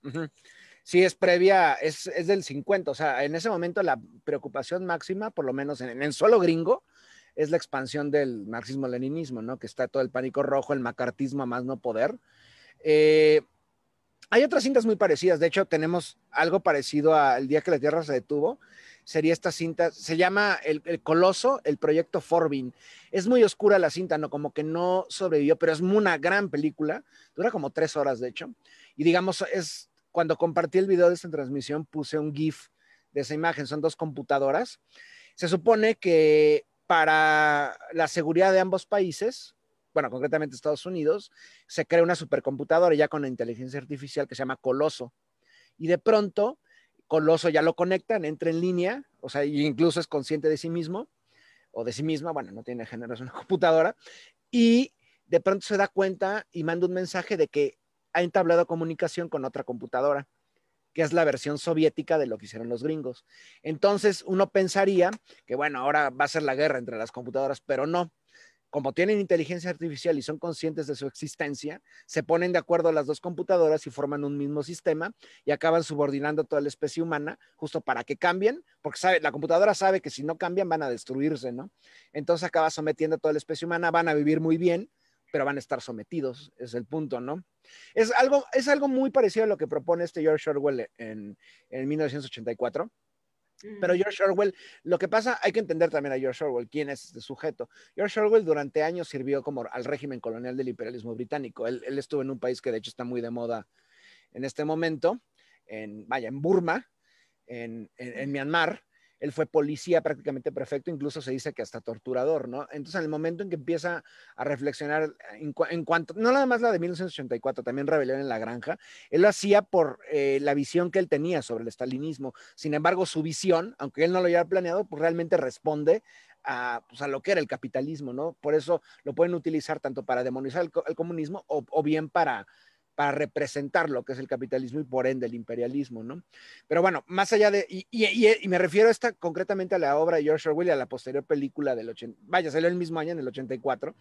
sí es previa, es, del 50, o sea, en ese momento la preocupación máxima, por lo menos en, el solo gringo, es la expansión del marxismo-leninismo, ¿no? Que está todo el pánico rojo, el macartismo a más no poder. Eh, hay otras cintas muy parecidas, de hecho tenemos algo parecido al día que la Tierra se detuvo, sería esta cinta, se llama El, el Coloso, el proyecto Forbin. Es muy oscura la cinta, no como que no sobrevivió, pero es una gran película, dura como tres horas de hecho, y digamos, es cuando compartí el video de esta transmisión puse un GIF de esa imagen, son dos computadoras. Se supone que para la seguridad de ambos países, bueno, concretamente Estados Unidos, se crea una supercomputadora ya con inteligencia artificial que se llama Coloso. Y de pronto, Coloso ya lo conectan, entra en línea, o sea, incluso es consciente de sí mismo o de sí misma, bueno, no tiene género, es una computadora, y de pronto se da cuenta y manda un mensaje de que ha entablado comunicación con otra computadora, que es la versión soviética de lo que hicieron los gringos. Entonces uno pensaría que, bueno, ahora va a ser la guerra entre las computadoras, pero no. Como tienen inteligencia artificial y son conscientes de su existencia, se ponen de acuerdo las dos computadoras y forman un mismo sistema y acaban subordinando a toda la especie humana justo para que cambien, porque sabe, la computadora sabe que si no cambian van a destruirse, ¿no? Entonces acaba sometiendo a toda la especie humana, van a vivir muy bien, pero van a estar sometidos, es el punto, ¿no? Es algo, es algo muy parecido a lo que propone este George Orwell en, 1984. Pero George Orwell, lo que pasa, hay que entender también a George Orwell, quién es este sujeto. George Orwell durante años sirvió como al régimen colonial del imperialismo británico. Él, estuvo en un país que de hecho está muy de moda en este momento, en, vaya, en Burma, en, en Myanmar, él fue policía prácticamente perfecto, incluso se dice que hasta torturador, ¿no? Entonces, en el momento en que empieza a reflexionar en, cuanto, no nada más la de 1984, también Rebelión en la Granja, él lo hacía por eh, la visión que él tenía sobre el estalinismo. Sin embargo, su visión, aunque él no lo haya planeado, pues realmente responde a, pues, a, lo que era el capitalismo, ¿no? Por eso lo pueden utilizar tanto para demonizar el, comunismo o, o, bien para para representar lo que es el capitalismo y por ende el imperialismo, ¿no? Pero bueno, más allá de, y, me refiero a esta, concretamente a la obra de George Orwell y a la posterior película del 80, vaya, salió el mismo año, en el 84,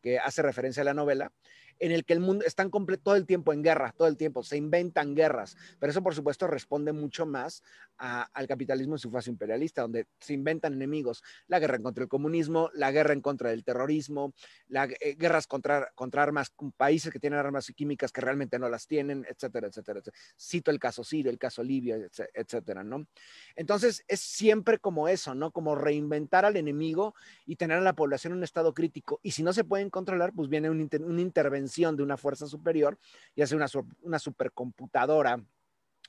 que hace referencia a la novela, en el que el mundo están todo el tiempo en guerra, todo el tiempo, se inventan guerras, pero eso por supuesto responde mucho más a, al capitalismo en su fase imperialista, donde se inventan enemigos, la guerra contra el comunismo, la guerra en contra del terrorismo, la, eh, guerras contra, contra armas, países que tienen armas químicas que realmente no las tienen, etcétera, etcétera. Cito el caso Sirio, el caso Libia, etcétera, ¿no? Entonces es siempre como eso, ¿no? Como reinventar al enemigo y tener a la población en un estado crítico. Y si no se pueden controlar, pues viene un, un intervención de una fuerza superior, y sea una, una supercomputadora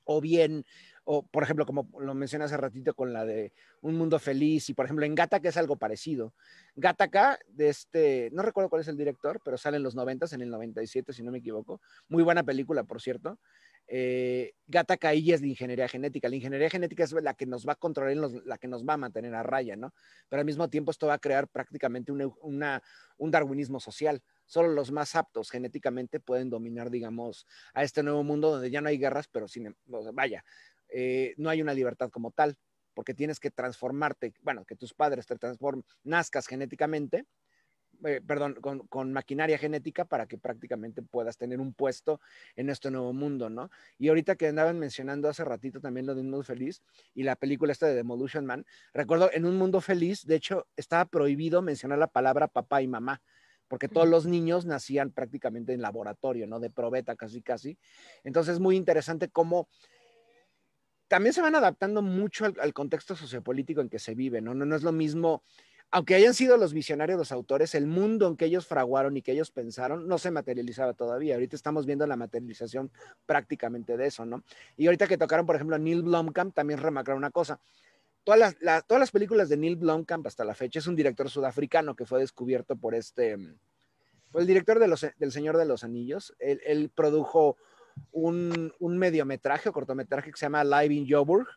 o bien, o por ejemplo, como lo mencioné hace ratito con la de Un Mundo Feliz, y por ejemplo en que es algo parecido. Gataca de este, no recuerdo cuál es el director, pero sale en los 90, en el 97, si no me equivoco. Muy buena película, por cierto. Eh, Gata es de ingeniería genética. La ingeniería genética es la que nos va a controlar, la que nos va a mantener a raya, ¿no? Pero al mismo tiempo esto va a crear prácticamente un darwinismo social. Solo los más aptos genéticamente pueden dominar, digamos, a este nuevo mundo donde ya no hay guerras, pero sin, em, vaya, eh, no hay una libertad como tal, porque tienes que transformarte, bueno, que tus padres te transformen, nazcas genéticamente eh, perdón, con, maquinaria genética para que prácticamente puedas tener un puesto en este nuevo mundo, ¿no? Y ahorita que andaban mencionando hace ratito también lo de Un Mundo Feliz y la película esta de Demolition Man, recuerdo en Un Mundo Feliz, de hecho, estaba prohibido mencionar la palabra papá y mamá porque todos los niños nacían prácticamente en laboratorio, ¿no? De probeta casi casi. Entonces es muy interesante cómo también se van adaptando mucho al, contexto sociopolítico en que se vive, ¿no? ¿no? No, es lo mismo aunque hayan sido los visionarios los autores, el mundo en que ellos fraguaron y que ellos pensaron no se materializaba todavía. Ahorita estamos viendo la materialización prácticamente de eso, ¿no? Y ahorita que tocaron, por ejemplo, Neil Blomkamp, también remarcaron una cosa. Todas las, películas de Neil Blomkamp hasta la fecha es un director sudafricano que fue descubierto por este, fue el director del Señor de los Anillos. Él, produjo un, un mediometraje o cortometraje que se llama Live in Joburg,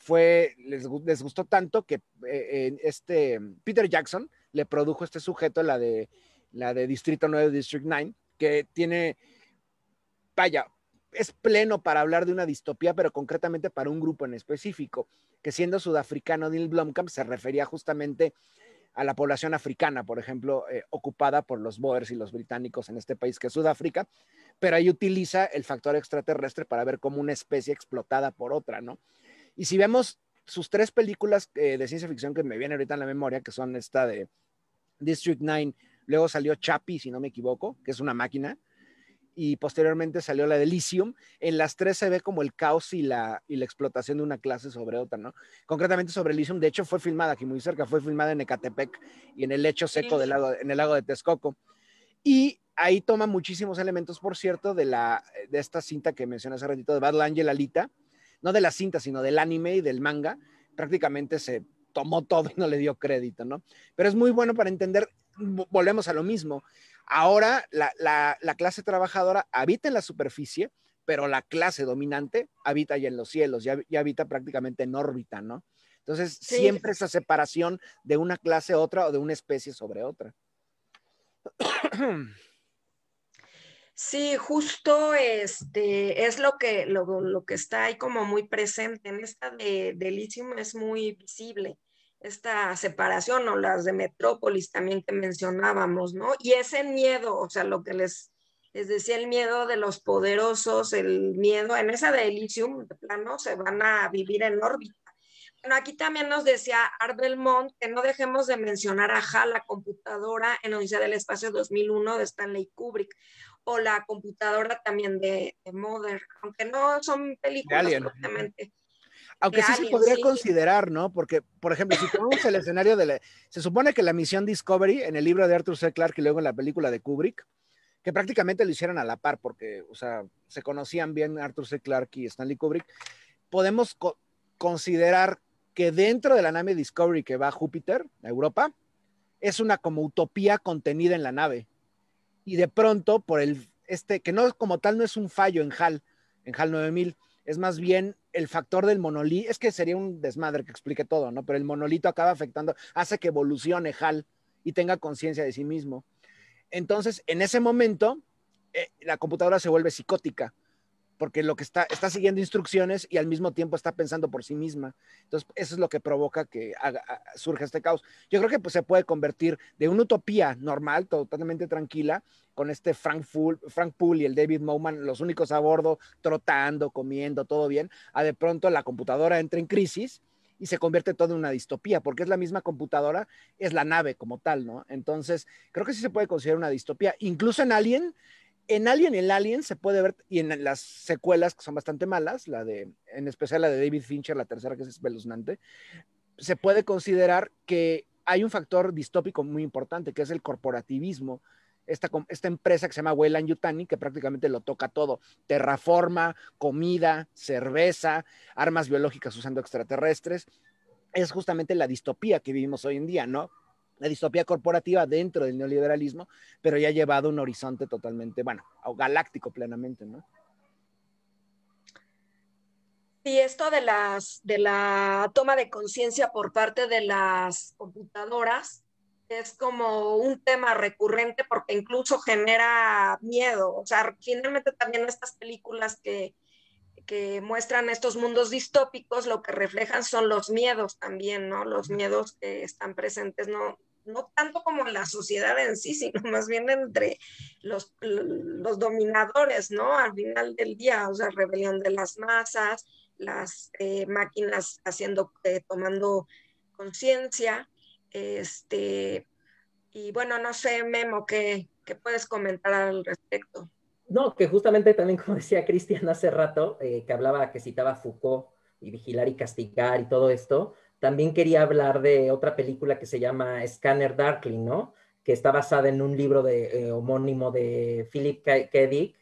fue, les, gustó tanto que eh, este Peter Jackson le produjo este sujeto, la de, la de Distrito 9, District 9, que tiene, vaya, es pleno para hablar de una distopía, pero concretamente para un grupo en específico, que siendo sudafricano, Neil Blomkamp se refería justamente a la población africana, por ejemplo, eh, ocupada por los Boers y los británicos en este país que es Sudáfrica, pero ahí utiliza el factor extraterrestre para ver como una especie explotada por otra, ¿no? Y si vemos sus tres películas eh, de ciencia ficción que me vienen ahorita en la memoria, que son esta de District 9, luego salió Chappie, si no me equivoco, que es una máquina, y posteriormente salió la de Elysium. En las tres se ve como el caos y la, y la explotación de una clase sobre otra, ¿no? Concretamente sobre Elysium, de hecho fue filmada aquí muy cerca, fue filmada en Ecatepec y en el lecho seco del lago, en el lago de Texcoco. Y ahí toma muchísimos elementos, por cierto, de, la, de esta cinta que mencioné hace ratito, de Battle Angel Alita, no de la cinta, sino del anime y del manga, prácticamente se tomó todo y no le dio crédito, ¿no? Pero es muy bueno para entender, volvemos a lo mismo, ahora la, clase trabajadora habita en la superficie, pero la clase dominante habita ya en los cielos, ya, ya habita prácticamente en órbita, ¿no? Entonces, siempre esa separación de una clase a otra o de una especie sobre otra. Sí, justo este, es lo que, lo, que está ahí como muy presente. En esta de, es muy visible esta separación o las de Metrópolis también que mencionábamos, ¿no? Y ese miedo, o sea, lo que les, les decía, el miedo de los poderosos, el miedo, en esa de Elysium, de plano, se van a vivir en órbita. Bueno, aquí también nos decía Arbelmont que no dejemos de mencionar a HAL, la computadora en Odisea del Espacio 2001 de Stanley Kubrick o la computadora también de, Mother, aunque no son películas Aunque sí se podría considerar, ¿no? Porque, por ejemplo, si tomamos el escenario de Se supone que la misión Discovery, en el libro de Arthur C. Clarke y luego en la película de Kubrick, que prácticamente lo hicieron a la par, porque, o sea, se conocían bien Arthur C. Clarke y Stanley Kubrick, podemos considerar que dentro de la nave Discovery que va a Júpiter, a Europa, es una como utopía contenida en la nave y de pronto por el, este, que no como tal no es un fallo en HAL, en HAL 9000, es más bien el factor del monolito, es que sería un desmadre que explique todo, ¿no? Pero el monolito acaba afectando, hace que evolucione HAL y tenga conciencia de sí mismo. Entonces, en ese momento, eh, la computadora se vuelve psicótica porque lo que está, está siguiendo instrucciones y al mismo tiempo está pensando por sí misma. Entonces, eso es lo que provoca que surja este caos. Yo creo que pues, se puede convertir de una utopía normal, totalmente tranquila, con este Frank, Poole y el David Mowman, los únicos a bordo, trotando, comiendo, todo bien, a de pronto la computadora entra en crisis y se convierte todo en una distopía, porque es la misma computadora, es la nave como tal, ¿no? Entonces, creo que sí se puede considerar una distopía. Incluso en Alien, en Alien, el Alien se puede ver, y en las secuelas que son bastante malas, la de, en especial la de David Fincher, la tercera que es espeluznante, se puede considerar que hay un factor distópico muy importante, que es el corporativismo. Esta, esta empresa que se llama Weyland Yutani, que prácticamente lo toca todo, terraforma, comida, cerveza, armas biológicas usando extraterrestres, es justamente la distopía que vivimos hoy en día, ¿no? la distopía corporativa dentro del neoliberalismo, pero ya ha llevado un horizonte totalmente, bueno, galáctico plenamente, ¿no? Sí, esto de, las, de la toma de conciencia por parte de las computadoras es como un tema recurrente porque incluso genera miedo. O sea, finalmente también estas películas que, que muestran estos mundos distópicos, lo que reflejan son los miedos también, ¿no? Los miedos que están presentes, ¿no? no tanto como la sociedad en sí, sino más bien entre los, dominadores, ¿no? Al final del día, o sea, rebelión de las masas, las eh, máquinas haciendo, eh, tomando conciencia, este, y bueno, no sé, Memo, ¿qué, puedes comentar al respecto? No, que justamente también, como decía Cristian hace rato, eh, que hablaba, que citaba Foucault y vigilar y castigar y todo esto, también quería hablar de otra película que se llama Scanner Darkly, ¿no? Que está basada en un libro de, eh, homónimo de Philip K. Dick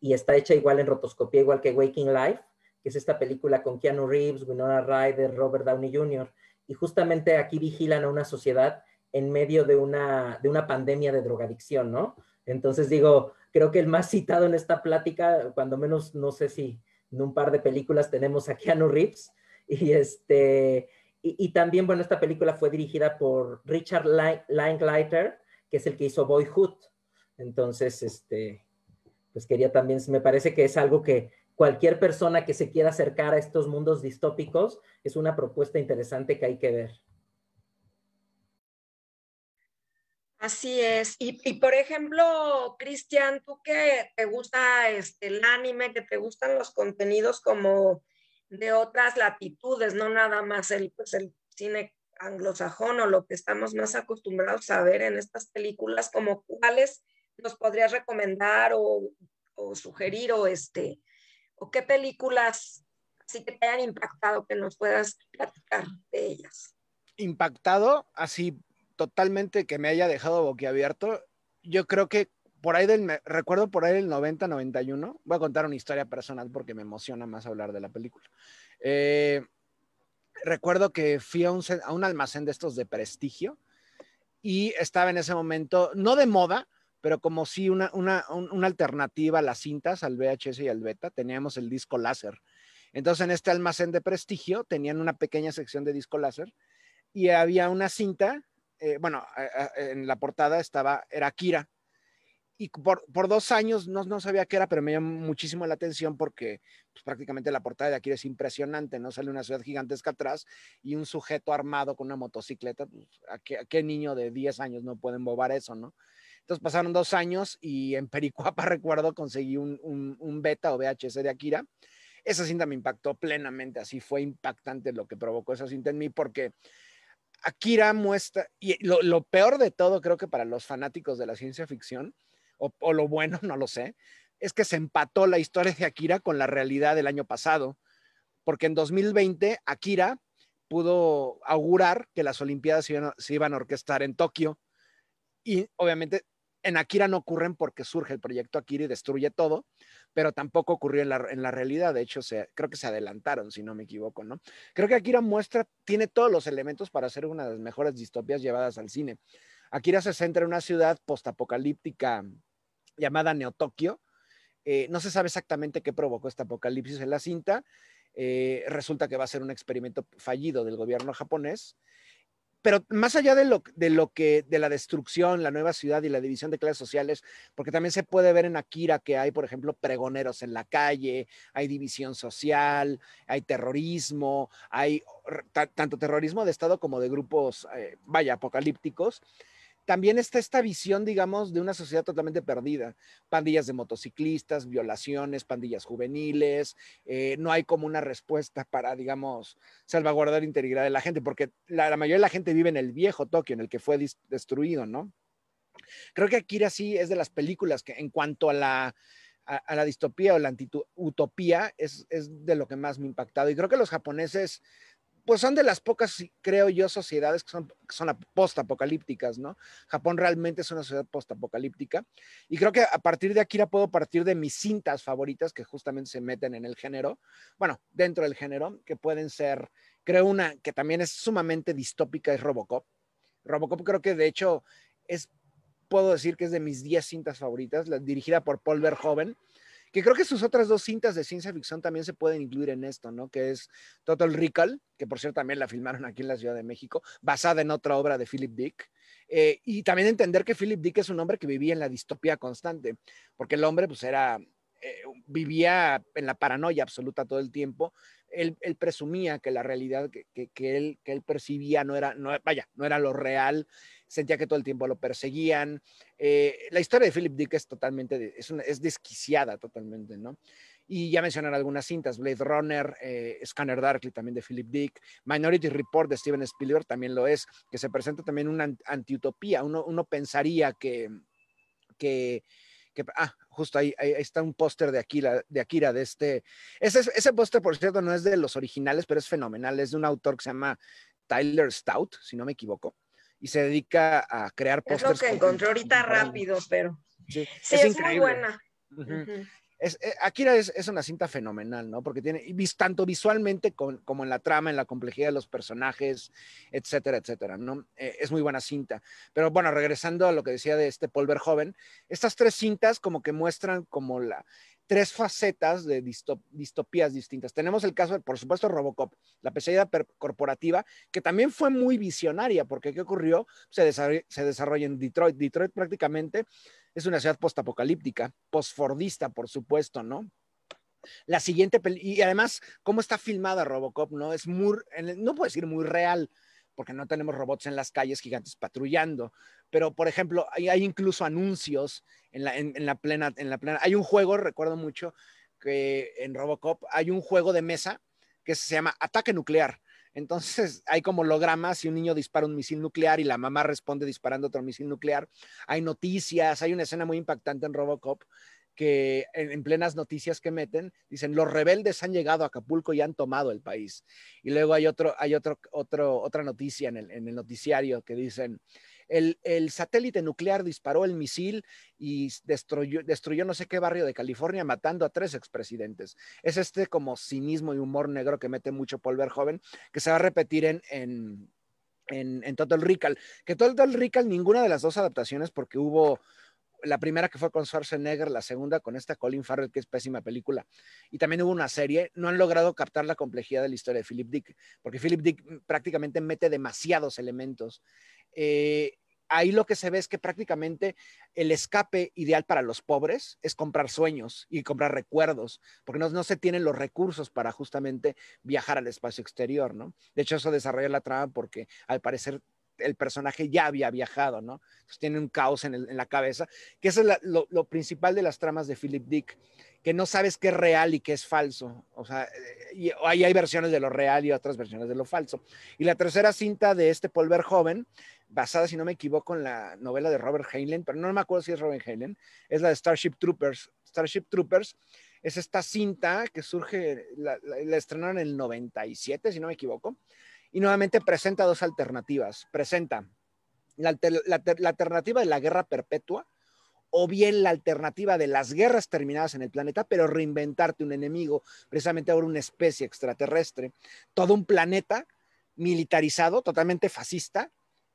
y está hecha igual en rotoscopía, igual que Waking Life, que es esta película con Keanu Reeves, Winona Ryder, Robert Downey Jr. Y justamente aquí vigilan a una sociedad en medio de una, de una pandemia de drogadicción, ¿no? Entonces digo, creo que el más citado en esta plática, cuando menos no sé si en un par de películas tenemos a Keanu Reeves, y este, y, también, bueno, esta película fue dirigida por Richard Linklater, que es el que hizo Boyhood. Entonces, este, pues quería también, me parece que es algo que cualquier persona que se quiera acercar a estos mundos distópicos es una propuesta interesante que hay que ver. Así es. Y, por ejemplo, Cristian, tú que te gusta este, el anime, que te gustan los contenidos como de otras latitudes, no nada más el, pues el cine anglosajón o lo que estamos más acostumbrados a ver en estas películas, como cuáles nos podrías recomendar o, sugerir o este, o qué películas así que te hayan impactado que nos puedas platicar de ellas. Impactado, así totalmente que me haya dejado boquiabierto. Yo creo que por ahí del, recuerdo por ahí del 90-91, voy a contar una historia personal porque me emociona más hablar de la película. Eh, recuerdo que fui a un, a un, almacén de estos de prestigio y estaba en ese momento, no de moda, pero como si una, una, una, alternativa a las cintas, al VHS y al beta, teníamos el disco láser. Entonces en este almacén de prestigio tenían una pequeña sección de disco láser y había una cinta, eh, bueno, en la portada estaba, era Kira y por, por, dos años no, no sabía qué era, pero me llamó muchísimo la atención porque pues, prácticamente la portada de Akira es impresionante, ¿no? Sale una ciudad gigantesca atrás y un sujeto armado con una motocicleta, pues, ¿a, qué, niño de 10 años no puede embobar eso, no? Entonces pasaron dos años y en Pericuapa, recuerdo, conseguí un, un, un beta o VHS de Akira. Esa cinta me impactó plenamente, así fue impactante lo que provocó esa cinta en mí porque... Akira muestra, y lo, lo peor de todo creo que para los fanáticos de la ciencia ficción, o, lo bueno, no lo sé, es que se empató la historia de Akira con la realidad del año pasado, porque en 2020 Akira pudo augurar que las Olimpiadas se iban, a orquestar en Tokio y obviamente en Akira no ocurren porque surge el proyecto Akira y destruye todo, pero tampoco ocurrió en la, realidad. De hecho, creo que se adelantaron, si no me equivoco, ¿no? Creo que Akira muestra, tiene todos los elementos para ser una de las mejores distopias llevadas al cine. Akira se centra en una ciudad postapocalíptica llamada Neotokio. Eh, no se sabe exactamente qué provocó este apocalipsis en la cinta. Eh, resulta que va a ser un experimento fallido del gobierno japonés. Pero más allá de lo, que, de la destrucción, la nueva ciudad y la división de clases sociales, porque también se puede ver en Akira que hay, por ejemplo, pregoneros en la calle, hay división social, hay terrorismo, hay tanto terrorismo de Estado como de grupos, eh, vaya, apocalípticos también está esta visión, digamos, de una sociedad totalmente perdida. Pandillas de motociclistas, violaciones, pandillas juveniles, eh, no hay como una respuesta para, digamos, salvaguardar la e integridad de la gente, porque la, mayoría de la gente vive en el viejo Tokio, en el que fue destruido, ¿no? Creo que Akira sí es de las películas que en cuanto a la, distopía o la utopía es, es de lo que más me ha impactado. Y creo que los japoneses pues son de las pocas, creo yo, sociedades que son, que son postapocalípticas, ¿no? Japón realmente es una sociedad postapocalíptica. Y creo que a partir de aquí ya puedo partir de mis cintas favoritas que justamente se meten en el género, bueno, dentro del género, que pueden ser, creo una que también es sumamente distópica, es Robocop. Robocop creo que de hecho es, puedo decir que es de mis 10 cintas favoritas, la, dirigida por Paul Verhoeven que creo que sus otras dos cintas de ciencia ficción también se pueden incluir en esto, ¿no? Que es Total Recall, que por cierto también la filmaron aquí en la Ciudad de México, basada en otra obra de Philip Dick. Eh, y también entender que Philip Dick es un hombre que vivía en la distopía constante, porque el hombre pues era, eh, vivía en la paranoia absoluta todo el tiempo él, presumía que la realidad que, que, él, que él percibía no era, no, vaya, no era lo real, sentía que todo el tiempo lo perseguían. Eh, la historia de Philip Dick es totalmente, es, es desquiciada totalmente, ¿no? y ya mencionar algunas cintas, Blade Runner, eh, Scanner Darkly también de Philip Dick, Minority Report de Steven Spielberg también lo es, que se presenta también una antiutopía, uno, uno pensaría que, que ah, justo ahí, está un póster de Akira, de Akira, de este, ese, ese póster, por cierto, no es de los originales, pero es fenomenal, es de un autor que se llama Tyler Stout, si no me equivoco, y se dedica a crear pósters. Es lo que encontré ahorita rápido, pero sí, es, buena. Eh, Akira es, una cinta fenomenal, ¿no? Porque tiene, tanto visualmente como en la trama, en la complejidad de los personajes, etcétera, etcétera, ¿no? Eh, es muy buena cinta. Pero bueno, regresando a lo que decía de este Paul Verhoeven, estas tres cintas como que muestran como la, tres facetas de distopías distintas. Tenemos el caso, por supuesto, Robocop, la pesadilla corporativa, que también fue muy visionaria, porque ¿qué ocurrió? Se, desarrolla en Detroit. Detroit prácticamente es una ciudad postapocalíptica, postfordista, por supuesto, ¿no? La siguiente, y además, cómo está filmada Robocop, ¿no? Es muy, no puedo decir muy real, porque no tenemos robots en las calles gigantes patrullando. Pero, por ejemplo, hay, incluso anuncios en la, plena, en la plena. Hay un juego, recuerdo mucho, que en Robocop hay un juego de mesa que se llama Ataque Nuclear. Entonces hay como hologramas y un niño dispara un misil nuclear y la mamá responde disparando otro misil nuclear. Hay noticias, hay una escena muy impactante en Robocop que en, plenas noticias que meten, dicen, los rebeldes han llegado a Acapulco y han tomado el país. Y luego hay, otro, hay otro, otro, otra noticia en el, en el noticiario que dicen, el, el, satélite nuclear disparó el misil y destruyó, destruyó no sé qué barrio de California matando a tres expresidentes. Es este como cinismo y humor negro que mete mucho polver joven que se va a repetir en, en, en, en Total Recall. Que Total Recall, ninguna de las dos adaptaciones, porque hubo la primera que fue con Schwarzenegger, la segunda con esta Colin Farrell, que es pésima película. Y también hubo una serie, no han logrado captar la complejidad de la historia de Philip Dick, porque Philip Dick mm, prácticamente mete demasiados elementos. Eh, ahí lo que se ve es que prácticamente el escape ideal para los pobres es comprar sueños y comprar recuerdos, porque no, no, se tienen los recursos para justamente viajar al espacio exterior, ¿no? De hecho, eso desarrolla la trama porque al parecer el personaje ya había viajado, ¿no? Entonces tiene un caos en, la cabeza, que es lo, principal de las tramas de Philip Dick, que no sabes qué es real y qué es falso. O sea, eh, ahí hay versiones de lo real y otras versiones de lo falso. Y la tercera cinta de este polver joven, basada, si no me equivoco, en la novela de Robert Heinlein, pero no me acuerdo si es Robert Heinlein, es la de Starship Troopers. Starship Troopers es esta cinta que surge, la, la estrenaron en el 97, si no me equivoco, y nuevamente presenta dos alternativas. Presenta la, alternativa de la guerra perpetua o bien la alternativa de las guerras terminadas en el planeta, pero reinventarte un enemigo, precisamente ahora una especie extraterrestre, todo un planeta militarizado, totalmente fascista,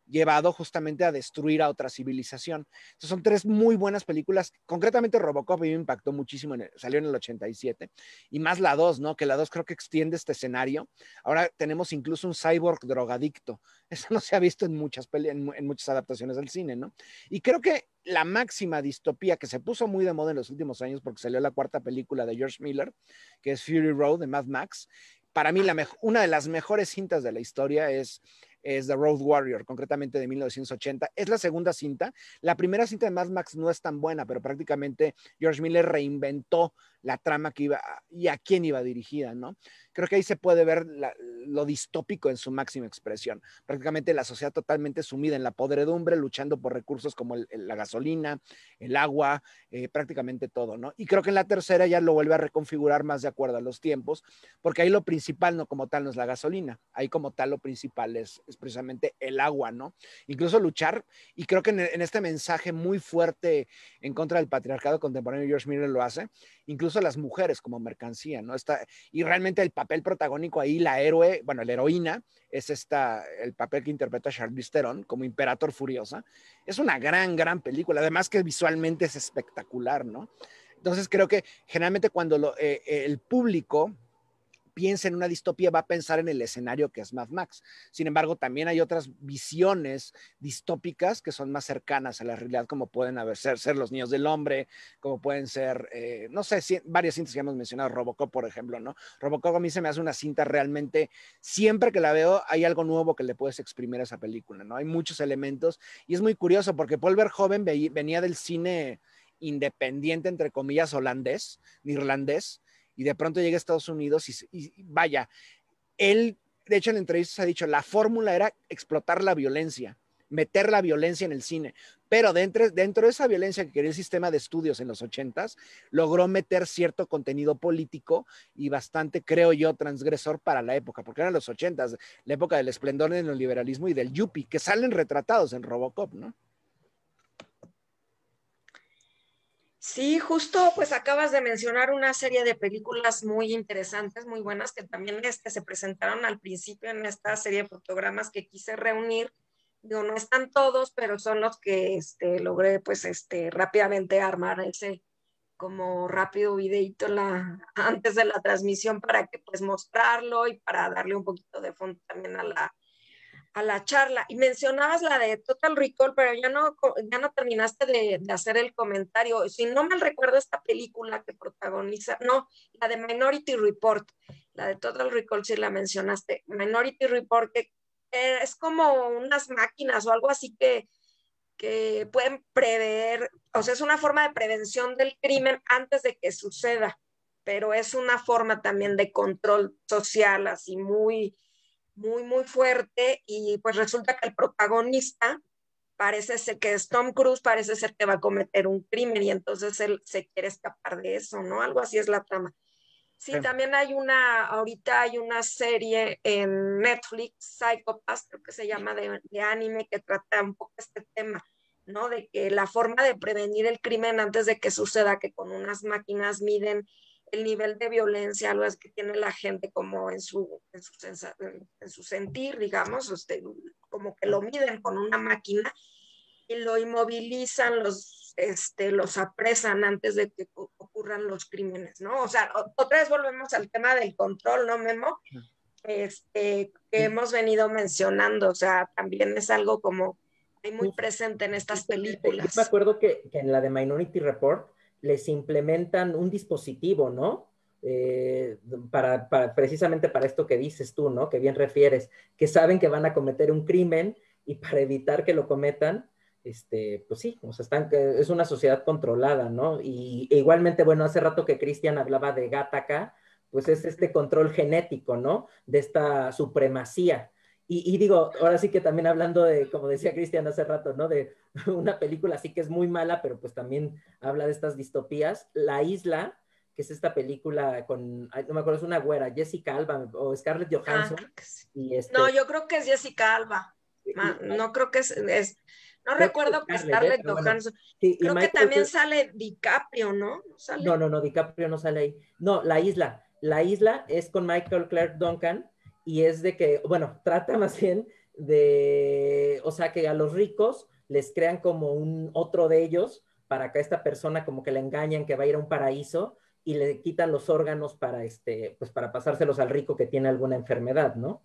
llevado justamente a destruir a otra civilización. son tres muy buenas películas. Concretamente Robocop me impactó muchísimo, salió en el 87, y más la 2, ¿no? Que la 2 creo que extiende este escenario. Ahora tenemos incluso un cyborg drogadicto. Eso no se ha visto en muchas, peli, en, muchas adaptaciones del cine, ¿no? Y creo que la máxima distopía que se puso muy de moda en los últimos años porque salió la cuarta película de George Miller, que es Fury Road de Mad Max, para mí una de las mejores cintas de la historia es es The Road Warrior, concretamente de 1980. Es la segunda cinta. La primera cinta de Mad Max no es tan buena, pero prácticamente George Miller reinventó la trama que iba y a quién iba dirigida, ¿no? creo que ahí se puede ver lo distópico en su máxima expresión. Prácticamente la sociedad totalmente sumida en la podredumbre, luchando por recursos como la gasolina, el agua, eh, prácticamente todo, ¿no? Y creo que en la tercera ya lo vuelve a reconfigurar más de acuerdo a los tiempos, porque ahí lo principal no como tal no es la gasolina, ahí como tal lo principal es, precisamente el agua, ¿no? Incluso luchar, y creo que en, este mensaje muy fuerte en contra del patriarcado contemporáneo, George Miller lo hace, incluso las mujeres como mercancía, ¿no? Está, y realmente el papel papel protagónico ahí, la héroe, bueno, la heroína, es esta, el papel que interpreta Charlize Theron como Imperator Furiosa. Es una gran, gran película, además que visualmente es espectacular, ¿no? Entonces creo que generalmente cuando eh, el público piensa en una distopía va a pensar en el escenario que es Mad Max. Sin embargo, también hay otras visiones distópicas que son más cercanas a la realidad, como pueden haber, ser, los niños del hombre, como pueden ser, eh, no sé, varias cintas que hemos mencionado, Robocop, por ejemplo, ¿no? Robocop a mí se me hace una cinta realmente, siempre que la veo hay algo nuevo que le puedes exprimir a esa película, ¿no? Hay muchos elementos y es muy curioso porque Paul Verhoeven venía del cine independiente, entre comillas, holandés, irlandés, y de pronto llega a Estados Unidos y, vaya, él, de hecho en entrevistas ha dicho, la fórmula era explotar la violencia, meter la violencia en el cine, pero dentro, dentro de esa violencia que quería el sistema de estudios en los ochentas, logró meter cierto contenido político y bastante, creo yo, transgresor para la época, porque eran los ochentas, la época del esplendor del neoliberalismo y del yuppie, que salen retratados en Robocop, ¿no? Sí, justo pues acabas de mencionar una serie de películas muy interesantes, muy buenas, que también este, se presentaron al principio en esta serie de fotogramas que quise reunir. Digo, no están todos, pero son los que este, logré pues este, rápidamente armar ese como rápido videito la, antes de la transmisión para que pues mostrarlo y para darle un poquito de fondo también a la, a la charla. Y mencionabas la de Total Recall, pero ya no, ya no terminaste de, hacer el comentario. Si no me recuerdo esta película que protagoniza, no, la de Minority Report, la de Total Recall sí la mencionaste. Minority Report, que es como unas máquinas o algo así que, que pueden prever, o sea, es una forma de prevención del crimen antes de que suceda, pero es una forma también de control social, así muy, muy, muy fuerte y pues resulta que el protagonista parece ser que es Tom Cruise, parece ser que va a cometer un crimen y entonces él se quiere escapar de eso, ¿no? Algo así es la trama. Sí, también hay una, ahorita hay una serie en Netflix, Psychopaths, creo que se llama de, de anime, que trata un poco este tema, ¿no? De que la forma de prevenir el crimen antes de que suceda, que con unas máquinas miden el nivel de violencia lo es que tiene la gente como en su, en su, sentir, digamos, este, como que lo miden con una máquina y lo inmovilizan, los, este, los apresan antes de que ocurran los crímenes, ¿no? O sea, otra vez volvemos al tema del control, ¿no, Memo? Este, que hemos venido mencionando, o sea, también es algo como muy presente en estas películas. Yo me acuerdo que, que en la de Minority Report, les implementan un dispositivo, ¿no? Eh, para, precisamente para esto que dices tú, ¿no? Que bien refieres, que saben que van a cometer un crimen y para evitar que lo cometan, este, pues sí, o sea, es una sociedad controlada, ¿no? Y e igualmente, bueno, hace rato que Cristian hablaba de Gataca, pues es este control genético, ¿no? De esta supremacía y, digo, ahora sí que también hablando de, como decía Cristian hace rato, ¿no? De una película sí que es muy mala, pero pues también habla de estas distopías. La Isla, que es esta película con, no me acuerdo, es una güera, Jessica Alba o Scarlett ah, Johansson. Este no, yo creo que es Jessica Alba. Ah, no creo que es, no recuerdo que Scarlett ¿eh? Johansson. creo que también sale DiCaprio, ¿no? ¿No, ¿no? No, DiCaprio no sale ahí. No, La Isla. La Isla es con Michael Clark Duncan y es de que, bueno, trata más bien de, o sea, que a los ricos les crean como un otro de ellos para que a esta persona como que le engañan que va a ir a un paraíso y le quitan los órganos para este, pues para pasárselos al rico que tiene alguna enfermedad, ¿no?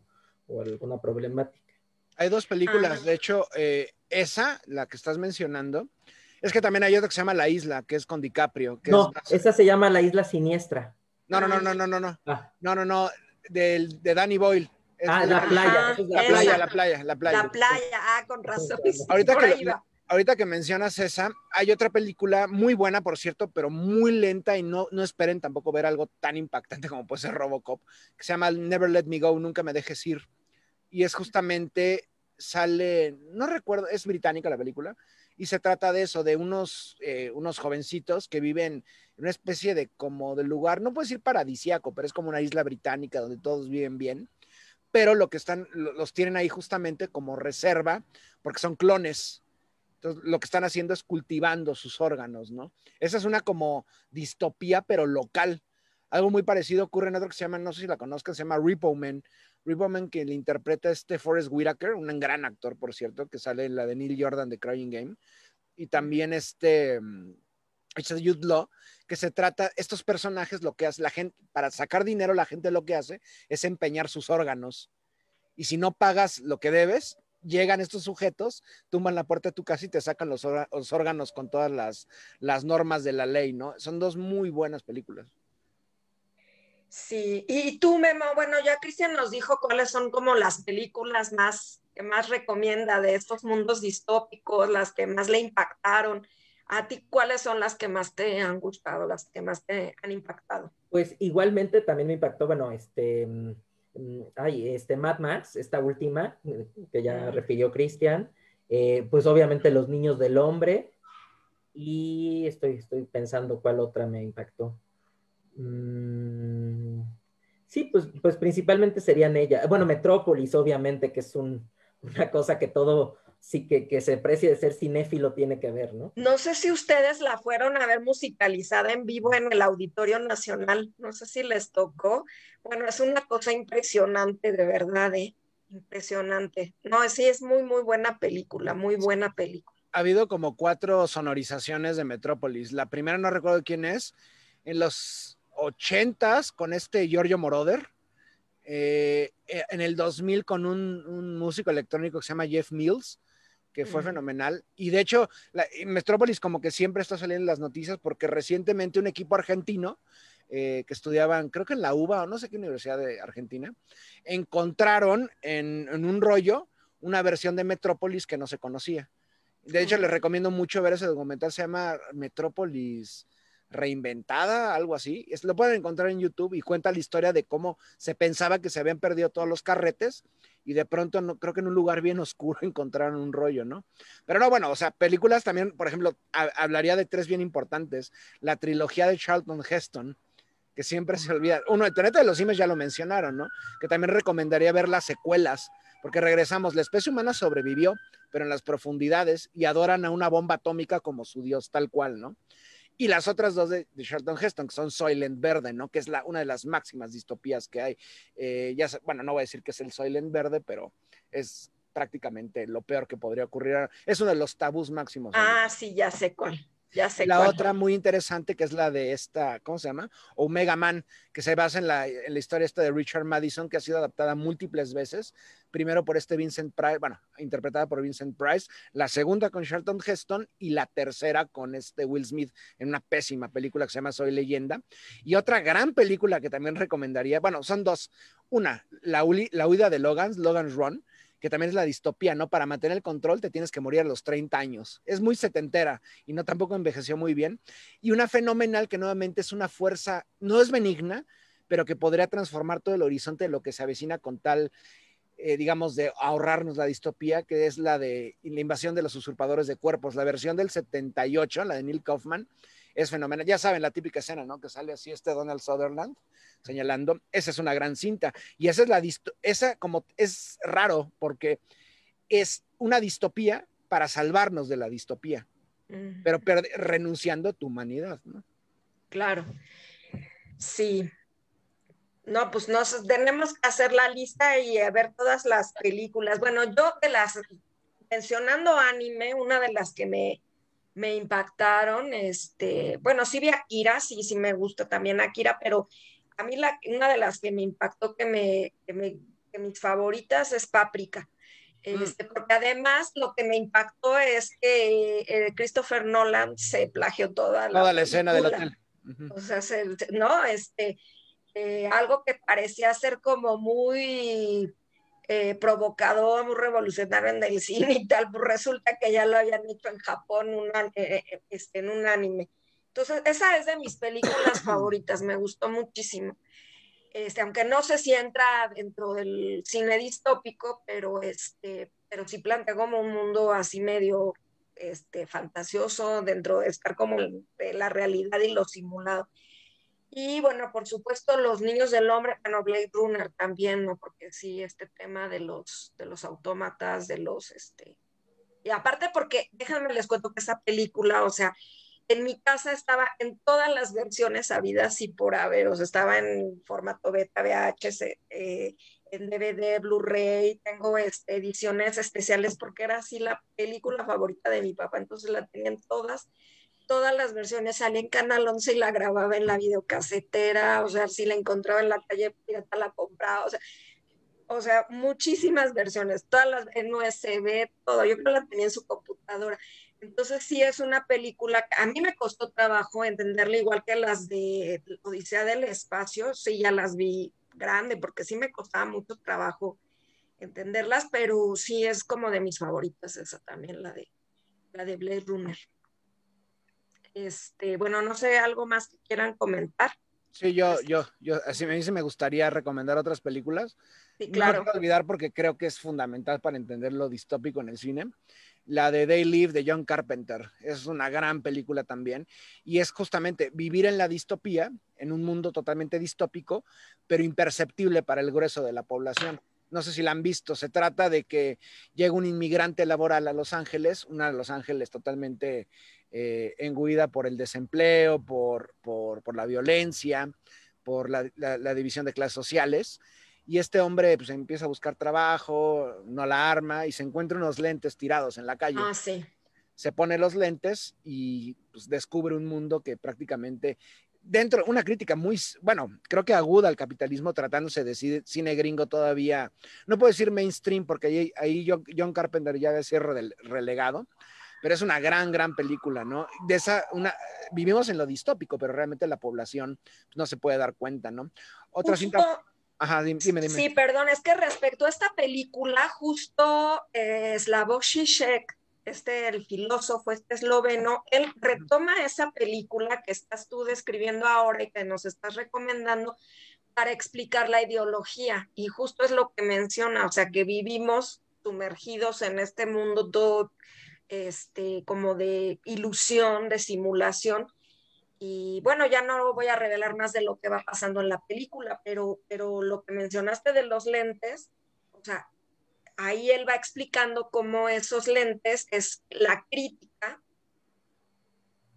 O alguna problemática. Hay dos películas, de hecho, eh, esa, la que estás mencionando, es que también hay otra que se llama La Isla, que es con DiCaprio. Que no, esa se llama La Isla Siniestra. No, no, no, ah, no, no, no, ah. No, no, no del, de Danny Boyle. ah, la, playa. la, playa la playa, la playa. ah, con razón. Ahorita que, ahorita que mencionas esa, hay otra película muy buena, por cierto, pero muy lenta y no, no esperen tampoco ver algo tan impactante como puede ser Robocop, que se llama Never Let Me Go, Nunca Me Dejes Ir. Y es justamente, sale, no recuerdo, es británica la película, y se trata de eso, de unos, eh, unos jovencitos que viven en una especie de como de lugar, no puedo decir paradisiaco, pero es como una isla británica donde todos viven bien, pero lo que están, los tienen ahí justamente como reserva, porque son clones. Entonces, lo que están haciendo es cultivando sus órganos, ¿no? Esa es una como distopía, pero local. Algo muy parecido ocurre en otro que se llama, no sé si la conozcan, se llama Repo Man, Riverman, que le interpreta este Forrest Whitaker, un gran actor, por cierto, que sale en la de Neil Jordan de Crying Game, y también este, mm, este Jude Law, que se trata, estos personajes lo que hace la gente, para sacar dinero la gente lo que hace es empeñar sus órganos. Y si no pagas lo que debes, llegan estos sujetos, tumban la puerta de tu casa y te sacan los, órganos con todas las normas de la ley, ¿no? Son dos muy buenas películas. Sí, y tú, Memo, bueno, ya Cristian nos dijo cuáles son como las películas más que más recomienda de estos mundos distópicos, las que más le impactaron. ¿A ti cuáles son las que más te han gustado, las que más te han impactado? Pues igualmente también me impactó, bueno, este, mm, mm, este Mad Max, esta última mm, que ya refirió Cristian, eh, pues obviamente Los Niños del Hombre y estoy, estoy pensando cuál otra me impactó. Mm, sí, pues, pues principalmente serían ella, Bueno, Metrópolis, obviamente, que es una cosa que todo, sí que, que, se precie de ser cinéfilo tiene que ver, ¿no? No sé si ustedes la fueron a ver musicalizada en vivo en el Auditorio Nacional, no sé si les tocó. Bueno, es una cosa impresionante, de verdad, ¿eh? Impresionante. No, sí, es muy, muy buena película, muy buena película. Ha habido como cuatro sonorizaciones de Metrópolis. La primera no recuerdo quién es. En los ochentas con este Giorgio Moroder, eh, eh, en el 2000 con un, músico electrónico que se llama Jeff Mills, que fue fenomenal. Y de hecho, Metrópolis como que siempre está saliendo en las noticias porque recientemente un equipo argentino eh, que estudiaban, creo que en la UBA o no sé qué universidad de Argentina, encontraron en, un rollo una versión de Metrópolis que no se conocía. De hecho, les recomiendo mucho ver ese documental, se llama Metrópolis reinventada, algo así. Es, lo pueden encontrar en YouTube y cuenta la historia de cómo se pensaba que se habían perdido todos los carretes y de pronto no, creo que en un lugar bien oscuro encontraron un rollo, ¿no? Pero no, bueno, o sea, películas también, por ejemplo, hablaría de tres bien importantes. La trilogía de Charlton Heston, que siempre se olvida. Uno, el planeta de los simios ya lo mencionaron, ¿no? Que también recomendaría ver las secuelas, porque regresamos, la especie humana sobrevivió, pero en las profundidades y adoran a una bomba atómica como su dios, tal cual, ¿no? y las otras dos de, de Charlton Heston, que son Soylent Verde, ¿no? Que es la, una de las máximas distopías que hay. Eh, ya, bueno, no voy a decir que es el Soylent Verde, pero es prácticamente lo peor que podría ocurrir. Es uno de los tabús máximos. Ah, sí, ya sé cuál la otra muy interesante que es la de esta, ¿cómo se llama? Omega Man, que se basa en la, historia esta de Richard Madison, que ha sido adaptada múltiples veces. Primero por este Vincent Price, bueno, interpretada por Vincent Price, la segunda con Charlton Heston y la tercera con este Will Smith en una pésima película que se llama Soy Leyenda. Y otra gran película que también recomendaría, bueno, son dos. Una, la, la huida de Logan, Logan's Run, que también es la distopía, ¿no? Para mantener el control te tienes que morir a los 30 años. Es muy setentera y no tampoco envejeció muy bien. Y una fenomenal que nuevamente es una fuerza, no es benigna, pero que podría transformar todo el horizonte de lo que se avecina con tal eh, digamos, de ahorrarnos la distopía, que es la de la invasión de los usurpadores de cuerpos, la versión del 78, la de Neil Kaufman, es fenomenal. Ya saben, la típica escena, ¿no? Que sale así este Donald Sutherland señalando. Esa es una gran cinta. Y esa es la, esa como es raro porque es una distopía para salvarnos de la distopía, pero renunciando a tu humanidad, ¿no? Claro. Sí. No, pues nos tenemos que hacer la lista y a ver todas las películas. Bueno, yo de las mencionando anime, una de las que me me impactaron. Este, bueno, sí vi a sí, sí me gusta también Akira pero a mí la, una de las que me impactó, que, me, que, mis favoritas es Páprica. Mm. Este, porque además lo que me impactó es que eh, Christopher Nolan se plagió toda la, escena del hotel. O sea, no, este, eh, algo que parecía ser como muy eh, muy revolucionario en el cine y tal, pues resulta que ya lo habían hecho en Japón eh, eh, eh, este, en un anime. Entonces, esa es de mis películas favoritas, me gustó muchísimo. Este, aunque no sé si entra dentro del cine distópico, pero, este, pero sí plantea como un mundo así medio este, fantasioso dentro de estar como la realidad y lo simulado. Y bueno, por supuesto, los niños del hombre, bueno, Blade Runner también, ¿no? Porque sí, este tema de los, de los autómatas, de los, este... Y aparte porque, déjenme les cuento que esa película, o sea, en mi casa estaba en todas las versiones habidas y por haber, o sea, estaba en formato beta, VHS, eh, en DVD, Blu-ray, tengo este, ediciones especiales porque era así la película favorita de mi papá, entonces la tenían todas todas las versiones, salía en Canal 11 y la grababa en la videocasetera, o sea, si la encontraba en la calle la compraba, o sea, muchísimas versiones, todas las en USB, todo, yo creo que la tenía en su computadora. Entonces sí es una película a mí me costó trabajo entenderla, igual que las de Odisea del Espacio, sí ya las vi grande, porque sí me costaba mucho trabajo entenderlas, pero sí es como de mis favoritas esa también, la de, la de Blade Runner. Este, bueno, no sé, algo más que quieran comentar. Sí, yo, este. yo, yo, así me dice, me gustaría recomendar otras películas. Sí, claro. No quiero olvidar porque creo que es fundamental para entender lo distópico en el cine. La de Day Live de John Carpenter es una gran película también y es justamente vivir en la distopía, en un mundo totalmente distópico, pero imperceptible para el grueso de la población no sé si la han visto, se trata de que llega un inmigrante laboral a Los Ángeles, una de Los Ángeles totalmente eh, enguida por el desempleo, por, la violencia, por la, división de clases sociales. Y este hombre pues empieza a buscar trabajo, no la arma y se encuentra unos lentes tirados en la calle. Ah, sí. Se pone los lentes y pues, descubre un mundo que prácticamente dentro, una crítica muy, bueno, creo que aguda al capitalismo tratándose de cine gringo todavía, no puedo decir mainstream porque ahí, John, Carpenter ya es del relegado, pero es una gran, gran película, ¿no? De esa, una, vivimos en lo distópico, pero realmente la población no se puede dar cuenta, ¿no? Otra cinta... Ajá, dime, dime, Sí, perdón, es que respecto a esta película, justo eh, Slavoj Žižek, este, el filósofo, este esloveno, él retoma esa película que estás tú describiendo ahora y que nos estás recomendando para explicar la ideología. Y justo es lo que menciona, o sea, que vivimos sumergidos en este mundo todo este, como de ilusión, de simulación. Y bueno, ya no voy a revelar más de lo que va pasando en la película, pero, pero lo que mencionaste de los lentes, o sea, ahí él va explicando cómo esos lentes es la crítica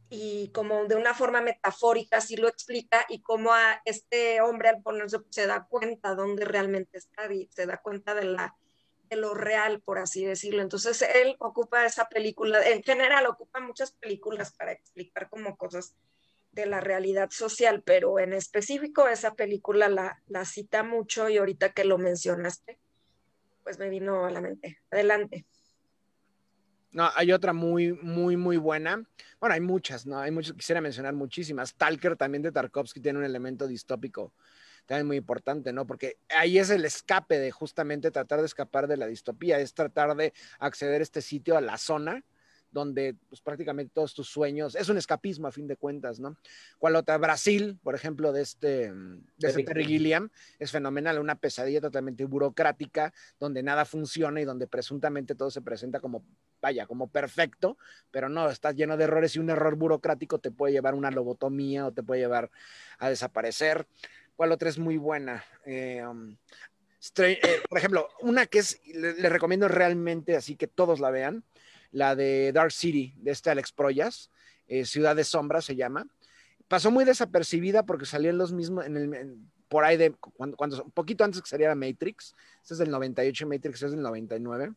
y como de una forma metafórica así lo explica y cómo a este hombre al ponerse pues, se da cuenta dónde realmente está y se da cuenta de la lo real, por así decirlo. Entonces él ocupa esa película, en general ocupa muchas películas para explicar como cosas de la realidad social, pero en específico esa película la, cita mucho y ahorita que lo mencionaste, pues me vino a la mente. Adelante. No, hay otra muy, muy, muy buena. Bueno, hay muchas, ¿no? Hay muchas, quisiera mencionar muchísimas. Talker también de Tarkovsky tiene un elemento distópico también muy importante, ¿no? Porque ahí es el escape de justamente tratar de escapar de la distopía, es tratar de acceder a este sitio, a la zona donde pues, prácticamente todos tus sueños, es un escapismo a fin de cuentas, ¿no? Cual otra, Brasil, por ejemplo, de este, mm, de este Terry Gilliam, es fenomenal, una pesadilla totalmente burocrática, donde nada funciona y donde presuntamente todo se presenta como, vaya, como perfecto, pero no, estás lleno de errores y un error burocrático te puede llevar a una lobotomía o te puede llevar a desaparecer cual otra es muy buena. Eh, um, eh, por ejemplo, una que es, le, recomiendo realmente así que todos la vean, la de Dark City, de este Alex Proyas, eh, Ciudad de Sombra se llama. Pasó muy desapercibida porque salió en los mismos, en el, por ahí de, cuando, cuando, un poquito antes que saliera Matrix, este es del 98, Matrix es del 99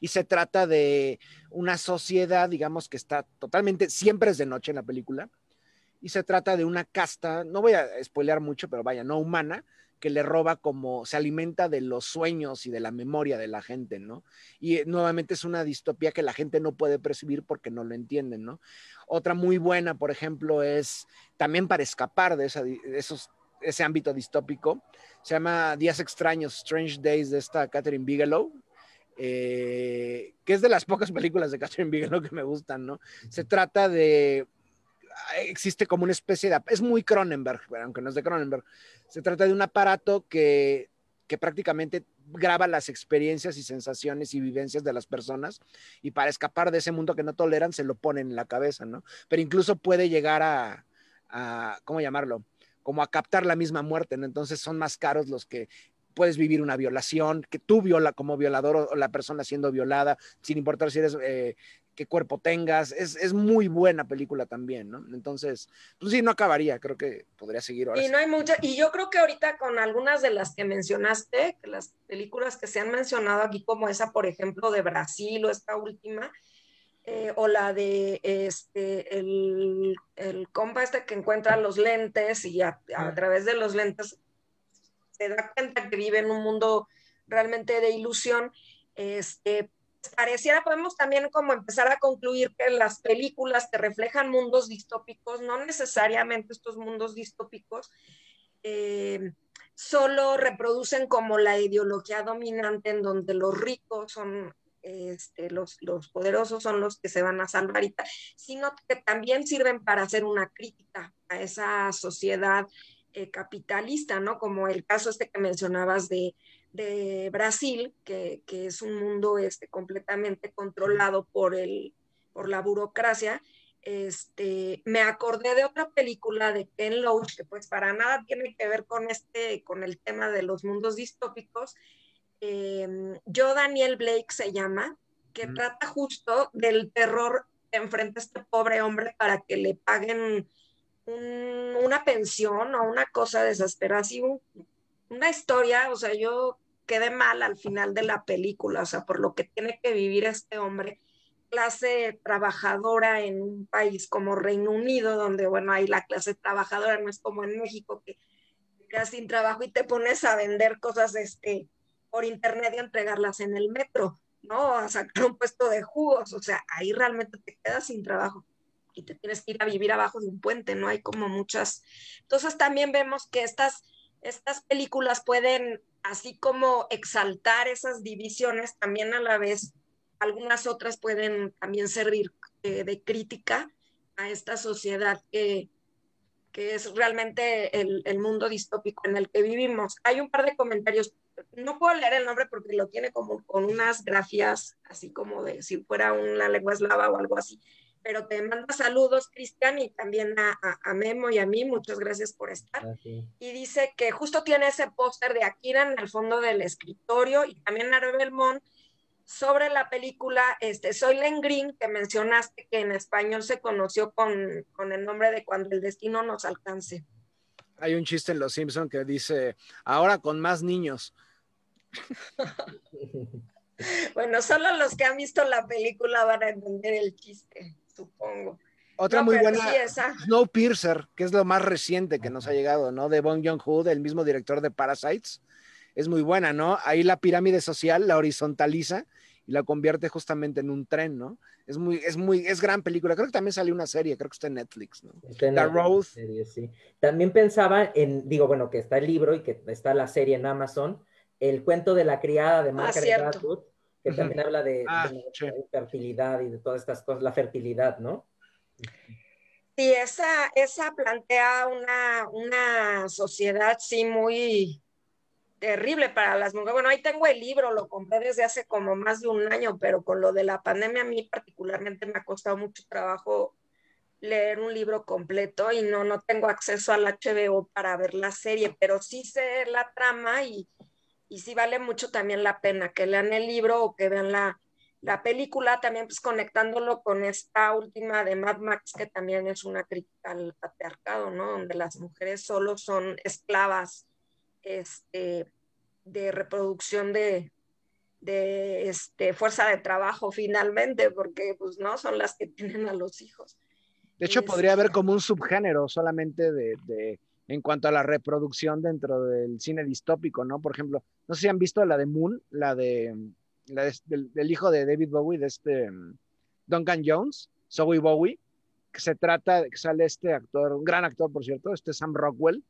y se trata de una sociedad, digamos, que está totalmente, siempre es de noche en la película, y se trata de una casta, no voy a spoilear mucho, pero vaya, no humana, que le roba como, se alimenta de los sueños y de la memoria de la gente, ¿no? Y eh, nuevamente es una distopía que la gente no puede percibir porque no lo entienden, ¿no? Otra muy buena, por ejemplo, es también para escapar de, esos, ese ámbito distópico, se llama Días extraños, Strange Days de esta Catherine Bigelow, eh, que es de las pocas películas de Catherine Bigelow que me gustan, ¿no? Se trata de eh, existe como una especie de... Es muy Cronenberg, aunque no es de Cronenberg. Se trata de un aparato que, que prácticamente graba las experiencias y sensaciones y vivencias de las personas y para escapar de ese mundo que no toleran se lo ponen en la cabeza, ¿no? Pero incluso puede llegar a, ¿cómo llamarlo? Como a captar la misma muerte, ¿no? Entonces son más caros los que puedes vivir una violación, que tú viola como violador o la persona siendo violada, sin importar si eres eh, qué cuerpo tengas. Es, muy buena película también, ¿no? Entonces, pues sí, no acabaría, creo que podría seguir. Ahora y no hay muchas, y yo creo que ahorita con algunas de las que mencionaste, las películas que se han mencionado aquí, como esa, por ejemplo, de Brasil o esta última, eh, o la de este, el, el, compa este que encuentra los lentes y a, a través de los lentes se da cuenta que vive en un mundo realmente de ilusión. Este, pareciera podemos también como empezar a concluir que las películas que reflejan mundos distópicos, no necesariamente estos mundos distópicos, eh, solo reproducen como la ideología dominante en donde los ricos son este, los, poderosos son los que se van a salvar, sino que también sirven para hacer una crítica a esa sociedad eh, capitalista, ¿no? Como el caso este que mencionabas de, de Brasil, que, que, es un mundo este, completamente controlado por, el, por la burocracia, este, me acordé de otra película de Ken Loach, que pues para nada tiene que ver con, este, con el tema de los mundos distópicos. Em, yo, Daniel Blake se llama, que trata justo del terror que enfrenta este pobre hombre para que le paguen una pensión o una cosa desesperada, una historia, o sea, yo quedé mal al final de la película, o sea, por lo que tiene que vivir este hombre, clase trabajadora en un país como Reino Unido, donde, bueno, hay la clase trabajadora no es como en México, que quedas sin trabajo y te pones a vender cosas este, por internet y entregarlas en el metro, ¿no? A sacar un puesto de jugos, o sea, ahí realmente te quedas sin trabajo y te tienes que ir a vivir abajo de un puente, ¿no? Hay como muchas. Entonces también vemos que estas estas películas pueden, así como exaltar esas divisiones, también a la vez algunas otras pueden también servir eh, de crítica a esta sociedad que, es realmente el, el, mundo distópico en el que vivimos. Hay un par de comentarios, no puedo leer el nombre porque lo tiene como con unas grafías, así como de si fuera una lengua eslava o algo así, pero te manda saludos, Cristian, y también a, Memo y a mí, muchas gracias por estar. Ah, y dice que justo tiene ese póster de Akira en el fondo del escritorio y también a sobre la película este, Soylent Green, que mencionaste que en español se conoció con, el nombre de Cuando el destino nos alcance. Hay un chiste en Los Simpsons que dice, ahora con más niños. bueno, solo los que han visto la película van a entender el chiste supongo. Otra muy buena, Snow Snowpiercer, que es lo más reciente que nos ha llegado, ¿no? De Bong Joon-ho, del mismo director de Parasites. Es muy buena, ¿no? Ahí la pirámide social la horizontaliza y la convierte justamente en un tren, ¿no? Es muy, es muy, es gran película. Creo que también salió una serie, creo que está en Netflix, ¿no? Está en También pensaba en, digo, bueno, que está el libro y que está la serie en Amazon, El cuento de la criada de Margaret ah, que también habla de, ah, fertilidad y de todas estas cosas, la fertilidad, ¿no? Sí, esa, esa plantea una, una sociedad, sí, muy terrible para las mujeres. Bueno, ahí tengo el libro, lo compré desde hace como más de un año, pero con lo de la pandemia a mí particularmente me ha costado mucho trabajo leer un libro completo y no, no tengo acceso al HBO para ver la serie, pero sí sé la trama y, y sí vale mucho también la pena que lean el libro o que vean la, película, también pues conectándolo con esta última de Mad Max, que también es una crítica al patriarcado, Donde las mujeres solo son esclavas este, de reproducción de, este, fuerza de trabajo finalmente, porque pues no, son las que tienen a los hijos. De hecho, podría haber este. como un subgénero solamente de en cuanto a la reproducción dentro del cine distópico, ¿no? Por ejemplo, no sé si han visto la de Moon, la de, mm, del, hijo de David Bowie, de este mm, Duncan Jones, Zoe Bowie, que se trata, que sale este actor, un gran actor, por cierto, este Sam Rockwell,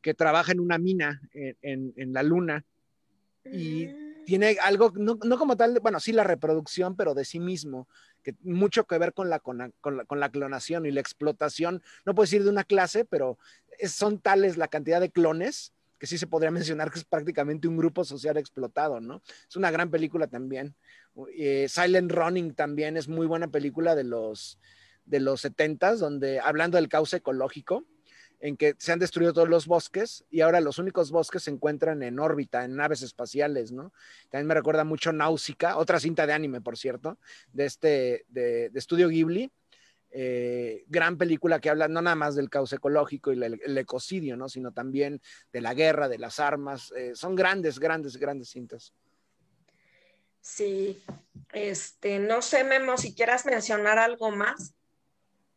que trabaja en una mina en, en la luna y mm tiene algo, no, no, como tal, bueno, sí la reproducción, pero de sí mismo, que mucho que ver con la, con con la, clonación y la explotación, no puedo decir de una clase, pero son tales la cantidad de clones que sí se podría mencionar que es prácticamente un grupo social explotado, ¿no? Es una gran película también. Eh, Silent Running también es muy buena película de los, de los 70s, donde hablando del cauce ecológico, en que se han destruido todos los bosques y ahora los únicos bosques se encuentran en órbita, en naves espaciales, ¿no? También me recuerda mucho Náusica, otra cinta de anime, por cierto, de este, de, Estudio Ghibli, eh, gran película que habla no nada más del caos ecológico y el, ecocidio, ¿no? Sino también de la guerra, de las armas, eh, son grandes, grandes, grandes cintas. Sí, este, no sé, Memo, si quieras mencionar algo más.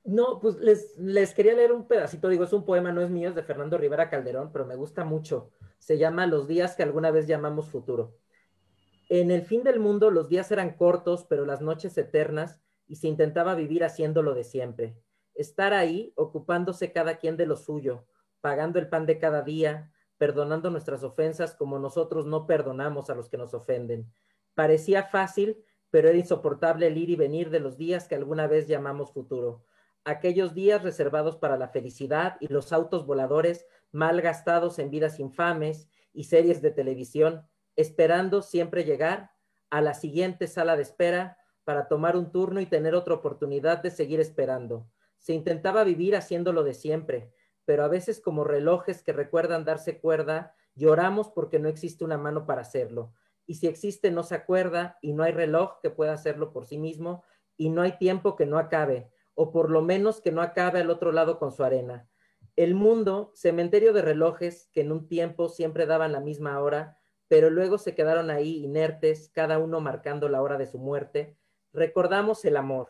No, pues les, quería leer un pedacito, digo, es un poema, no es mío, es de Fernando Rivera Calderón, pero me gusta mucho. Se llama Los días que alguna vez llamamos futuro. En el fin del mundo los días eran cortos, pero las noches eternas, y se intentaba vivir haciéndolo de siempre. Estar ahí, ocupándose cada quien de lo suyo, pagando el pan de cada día, perdonando nuestras ofensas como nosotros no perdonamos a los que nos ofenden. Parecía fácil, pero era insoportable el ir y venir de los días que alguna vez llamamos futuro aquellos días reservados para la felicidad y los autos voladores mal gastados en vidas infames y series de televisión, esperando siempre llegar a la siguiente sala de espera para tomar un turno y tener otra oportunidad de seguir esperando. Se intentaba vivir haciéndolo de siempre, pero a veces como relojes que recuerdan darse cuerda, lloramos porque no existe una mano para hacerlo. Y si existe, no se acuerda y no hay reloj que pueda hacerlo por sí mismo y no hay tiempo que no acabe o por lo menos que no acabe al otro lado con su arena. El mundo, cementerio de relojes que en un tiempo siempre daban la misma hora, pero luego se quedaron ahí inertes, cada uno marcando la hora de su muerte, recordamos el amor,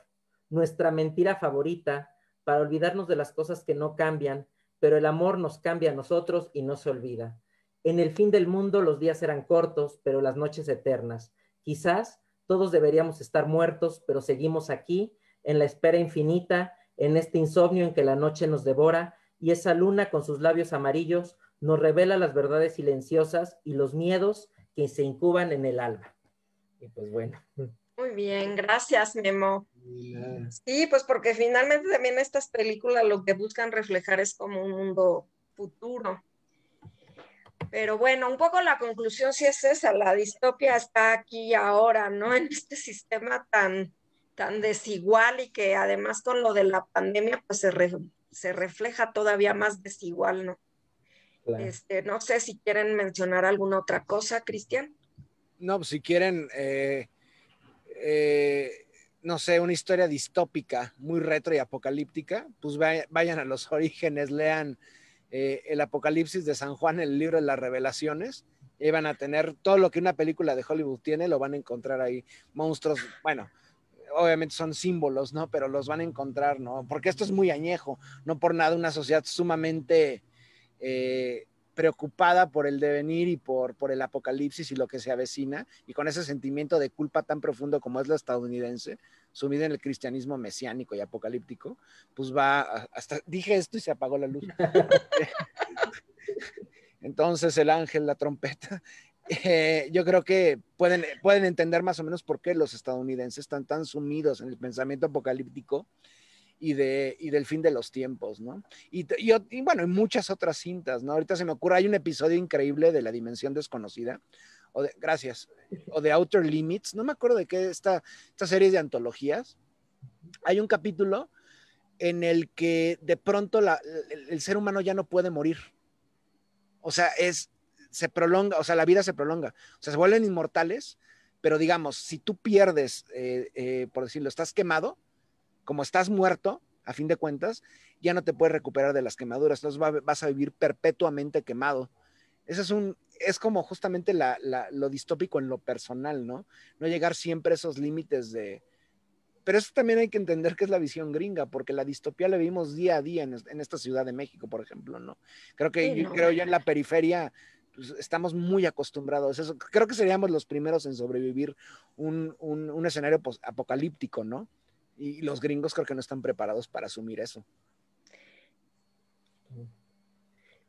nuestra mentira favorita, para olvidarnos de las cosas que no cambian, pero el amor nos cambia a nosotros y no se olvida. En el fin del mundo los días eran cortos, pero las noches eternas. Quizás todos deberíamos estar muertos, pero seguimos aquí en la espera infinita, en este insomnio en que la noche nos devora, y esa luna con sus labios amarillos nos revela las verdades silenciosas y los miedos que se incuban en el alma. Y pues bueno. Muy bien, gracias Memo. Sí, pues porque finalmente también estas películas lo que buscan reflejar es como un mundo futuro. Pero bueno, un poco la conclusión sí es esa, la distopia está aquí ahora, ¿no? En este sistema tan tan desigual y que además con lo de la pandemia pues se, refleja todavía más desigual, ¿no? Este, no sé si quieren mencionar alguna otra cosa, Cristian. No, pues, si quieren, eh, eh, no sé, una historia distópica, muy retro y apocalíptica, pues vayan a los orígenes, lean eh, el Apocalipsis de San Juan, el libro de las revelaciones, y van a tener todo lo que una película de Hollywood tiene, lo van a encontrar ahí. Monstruos, bueno, obviamente son símbolos, ¿no? Pero los van a encontrar, ¿no? Porque esto es muy añejo, no por nada una sociedad sumamente eh, preocupada por el devenir y por, por el apocalipsis y lo que se avecina, y con ese sentimiento de culpa tan profundo como es la estadounidense, sumida en el cristianismo mesiánico y apocalíptico, pues va, hasta dije esto y se apagó la luz. Entonces el ángel, la trompeta, eh, yo creo que pueden, pueden entender más o menos por qué los estadounidenses están tan sumidos en el pensamiento apocalíptico y, de, y del fin de los tiempos, ¿no? Y, bueno, hay muchas otras cintas, ¿no? Ahorita se me ocurre, hay un episodio increíble de La Dimensión Desconocida, o de, gracias, o de Outer Limits, no me acuerdo de qué, esta, esta serie de antologías. Hay un capítulo en el que de pronto el, ser humano ya no puede morir. O sea, es se prolonga, o sea, la vida se prolonga. O sea, se vuelven inmortales, pero digamos, si tú pierdes, eh, eh, por decirlo, estás quemado, como estás muerto, a fin de cuentas, ya no te puedes recuperar de las quemaduras, entonces vas a vivir perpetuamente quemado. Ese es un, es como justamente lo distópico en lo personal, ¿no? No llegar siempre a esos límites de... Pero eso también hay que entender que es la visión gringa, porque la distopía la vivimos día a día en, esta Ciudad de México, por ejemplo, ¿no? Creo que creo yo en la periferia estamos muy acostumbrados. Eso, creo que seríamos los primeros en sobrevivir un, escenario apocalíptico, ¿no? Y los gringos creo que no están preparados para asumir eso.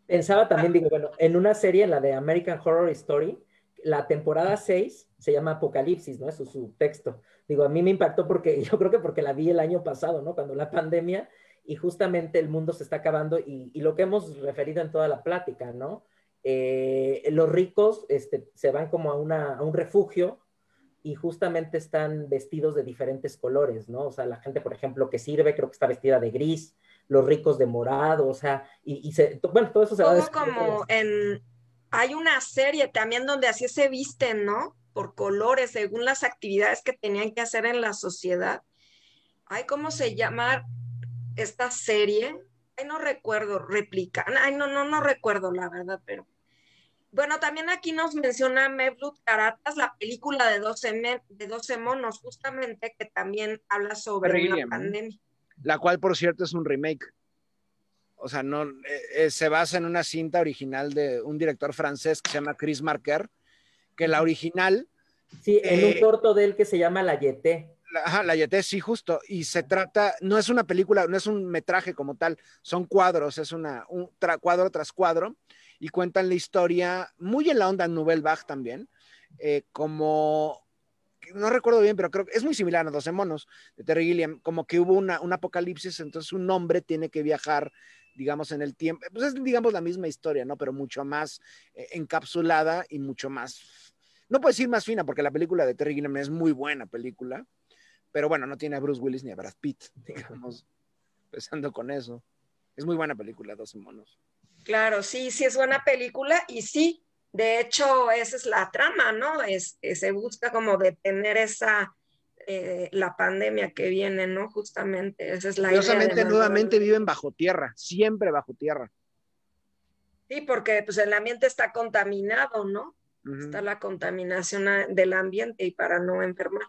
Pensaba también, digo, bueno, en una serie, la de American Horror Story, la temporada 6 se llama Apocalipsis, ¿no? Eso es su texto. Digo, a mí me impactó porque yo creo que porque la vi el año pasado, ¿no? Cuando la pandemia y justamente el mundo se está acabando y, y lo que hemos referido en toda la plática, ¿no? Eh, los ricos este, se van como a, un refugio y justamente están vestidos de diferentes colores, ¿no? O sea, la gente, por ejemplo, que sirve, creo que está vestida de gris, los ricos de morado, o sea, y, bueno, todo eso se va como en, hay una serie también donde así se visten, ¿no? Por colores, según las actividades que tenían que hacer en la sociedad. Ay, ¿cómo se llama esta serie? no recuerdo, replica. Ay, no, no, no recuerdo la verdad, pero. Bueno, también aquí nos menciona Mevlood Caratas, la película de 12, de monos, justamente, que también habla sobre la pandemia. La cual, por cierto, es un remake. O sea, no, eh, eh, se basa en una cinta original de un director francés que se llama Chris Marker, que la original... Sí, en un eh, corto de él que se llama La Yeté. La, ajá, la Yeté, sí, justo. Y se trata, no es una película, no es un metraje como tal, son cuadros, es una, un cuadro tras cuadro. Y cuentan la historia, muy en la onda Nouvelle Bach también, eh, como no recuerdo bien, pero creo que es muy similar a 12 monos de Terry Gilliam, como que hubo una, un apocalipsis, entonces un hombre tiene que viajar, digamos, en el tiempo, pues es, digamos, la misma historia, ¿no? Pero mucho más eh, encapsulada y mucho más, no puedo decir más fina, porque la película de Terry Gilliam es muy buena película, pero bueno, no tiene a Bruce Willis ni a Brad Pitt, digamos, empezando con eso. Es muy buena película, dos monos. Claro, sí, sí es buena película y sí, de hecho, esa es la trama, ¿no? Es, eh, se busca como detener esa, eh, la pandemia que viene, ¿no? Justamente, esa es la Curiosamente, nuevamente viven bajo tierra, siempre bajo tierra. Sí, porque pues el ambiente está contaminado, ¿no? Está la contaminación del ambiente y para no enfermar.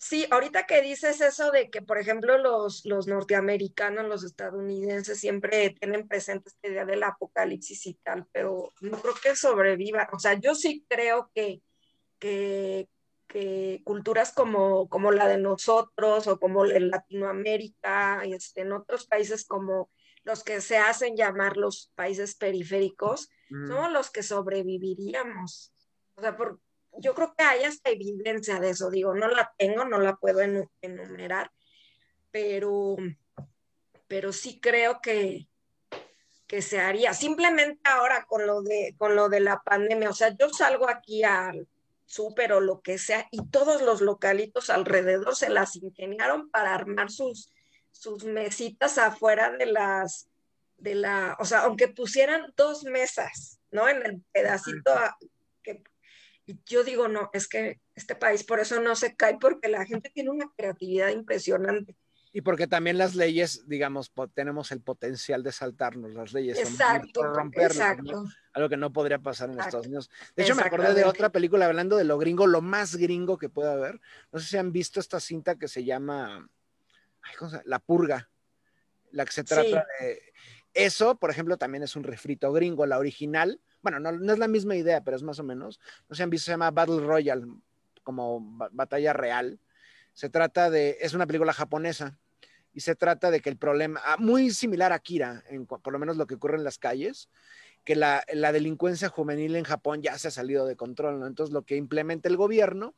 Sí, ahorita que dices eso de que, por ejemplo, los, los norteamericanos, los estadounidenses siempre tienen presente esta idea del apocalipsis y tal, pero no creo que sobreviva. O sea, yo sí creo que, que, culturas como, como la de nosotros o como en Latinoamérica, este, en otros países como los que se hacen llamar los países periféricos, mm. somos los que sobreviviríamos. O sea, por, yo creo que hay hasta evidencia de eso, digo, no la tengo, no la puedo enumerar, pero, pero sí creo que, que se haría. Simplemente ahora con lo, de, con lo de la pandemia, o sea, yo salgo aquí al súper o lo que sea y todos los localitos alrededor se las ingeniaron para armar sus, sus mesitas afuera de las, de la, o sea, aunque pusieran dos mesas, ¿no? En el pedacito y yo digo, no, es que este país por eso no se cae, porque la gente tiene una creatividad impresionante. Y porque también las leyes, digamos, tenemos el potencial de saltarnos las leyes. Exacto. Algo que no podría pasar en Estados Unidos. De hecho, me acordé de otra película hablando de lo gringo, lo más gringo que pueda haber. No sé si han visto esta cinta que se llama La Purga, la que se trata de... Eso, por ejemplo, también es un refrito gringo. La original bueno, no, es la misma idea, pero es más o menos. No se han visto, se llama Battle Royal, como batalla real. Se trata de, es una película japonesa y se trata de que el problema, ah, muy similar a Kira, por lo menos lo que ocurre en las calles, que la, delincuencia juvenil en Japón ya se ha salido de control, Entonces lo que implementa el gobierno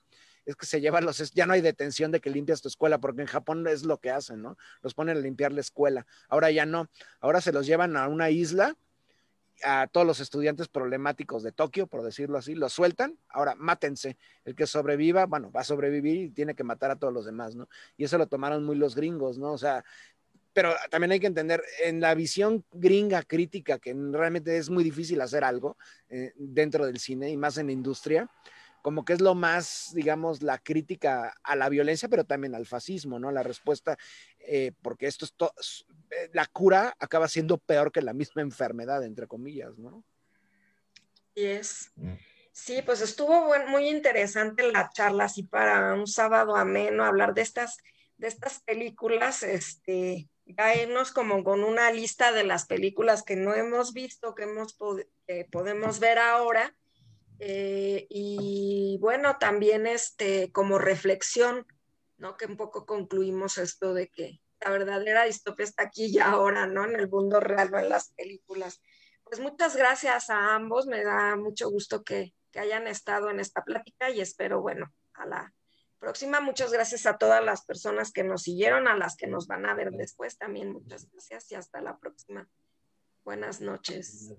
es que se llevan los, ya no hay detención de que limpias tu escuela, porque en Japón es lo que hacen, ¿no? Los ponen a limpiar la escuela. Ahora ya no, ahora se los llevan a una isla a todos los estudiantes problemáticos de Tokio, por decirlo así, los sueltan, ahora mátense. El que sobreviva, bueno, va a sobrevivir y tiene que matar a todos los demás, ¿no? Y eso lo tomaron muy los gringos, ¿no? O sea, pero también hay que entender, en la visión gringa crítica, que realmente es muy difícil hacer algo eh, dentro del cine y más en la industria, como que es lo más, digamos, la crítica a la violencia, pero también al fascismo, ¿no? La respuesta, eh, porque esto es todo, eh, la cura acaba siendo peor que la misma enfermedad, entre comillas, ¿no? Mm. Sí, pues estuvo muy interesante la charla, así para un sábado ameno, hablar de estas, de estas películas, este, ya como con una lista de las películas que no hemos visto, que, hemos que podemos ver ahora eh, y bueno, también este, como reflexión, ¿no? Que un poco concluimos esto de que la verdadera distopia está aquí y ahora, ¿no? En el mundo real, o en las películas. Pues muchas gracias a ambos, me da mucho gusto que, que hayan estado en esta plática y espero, bueno, a la próxima. Muchas gracias a todas las personas que nos siguieron, a las que nos van a ver después también. Muchas gracias y hasta la próxima. Buenas noches.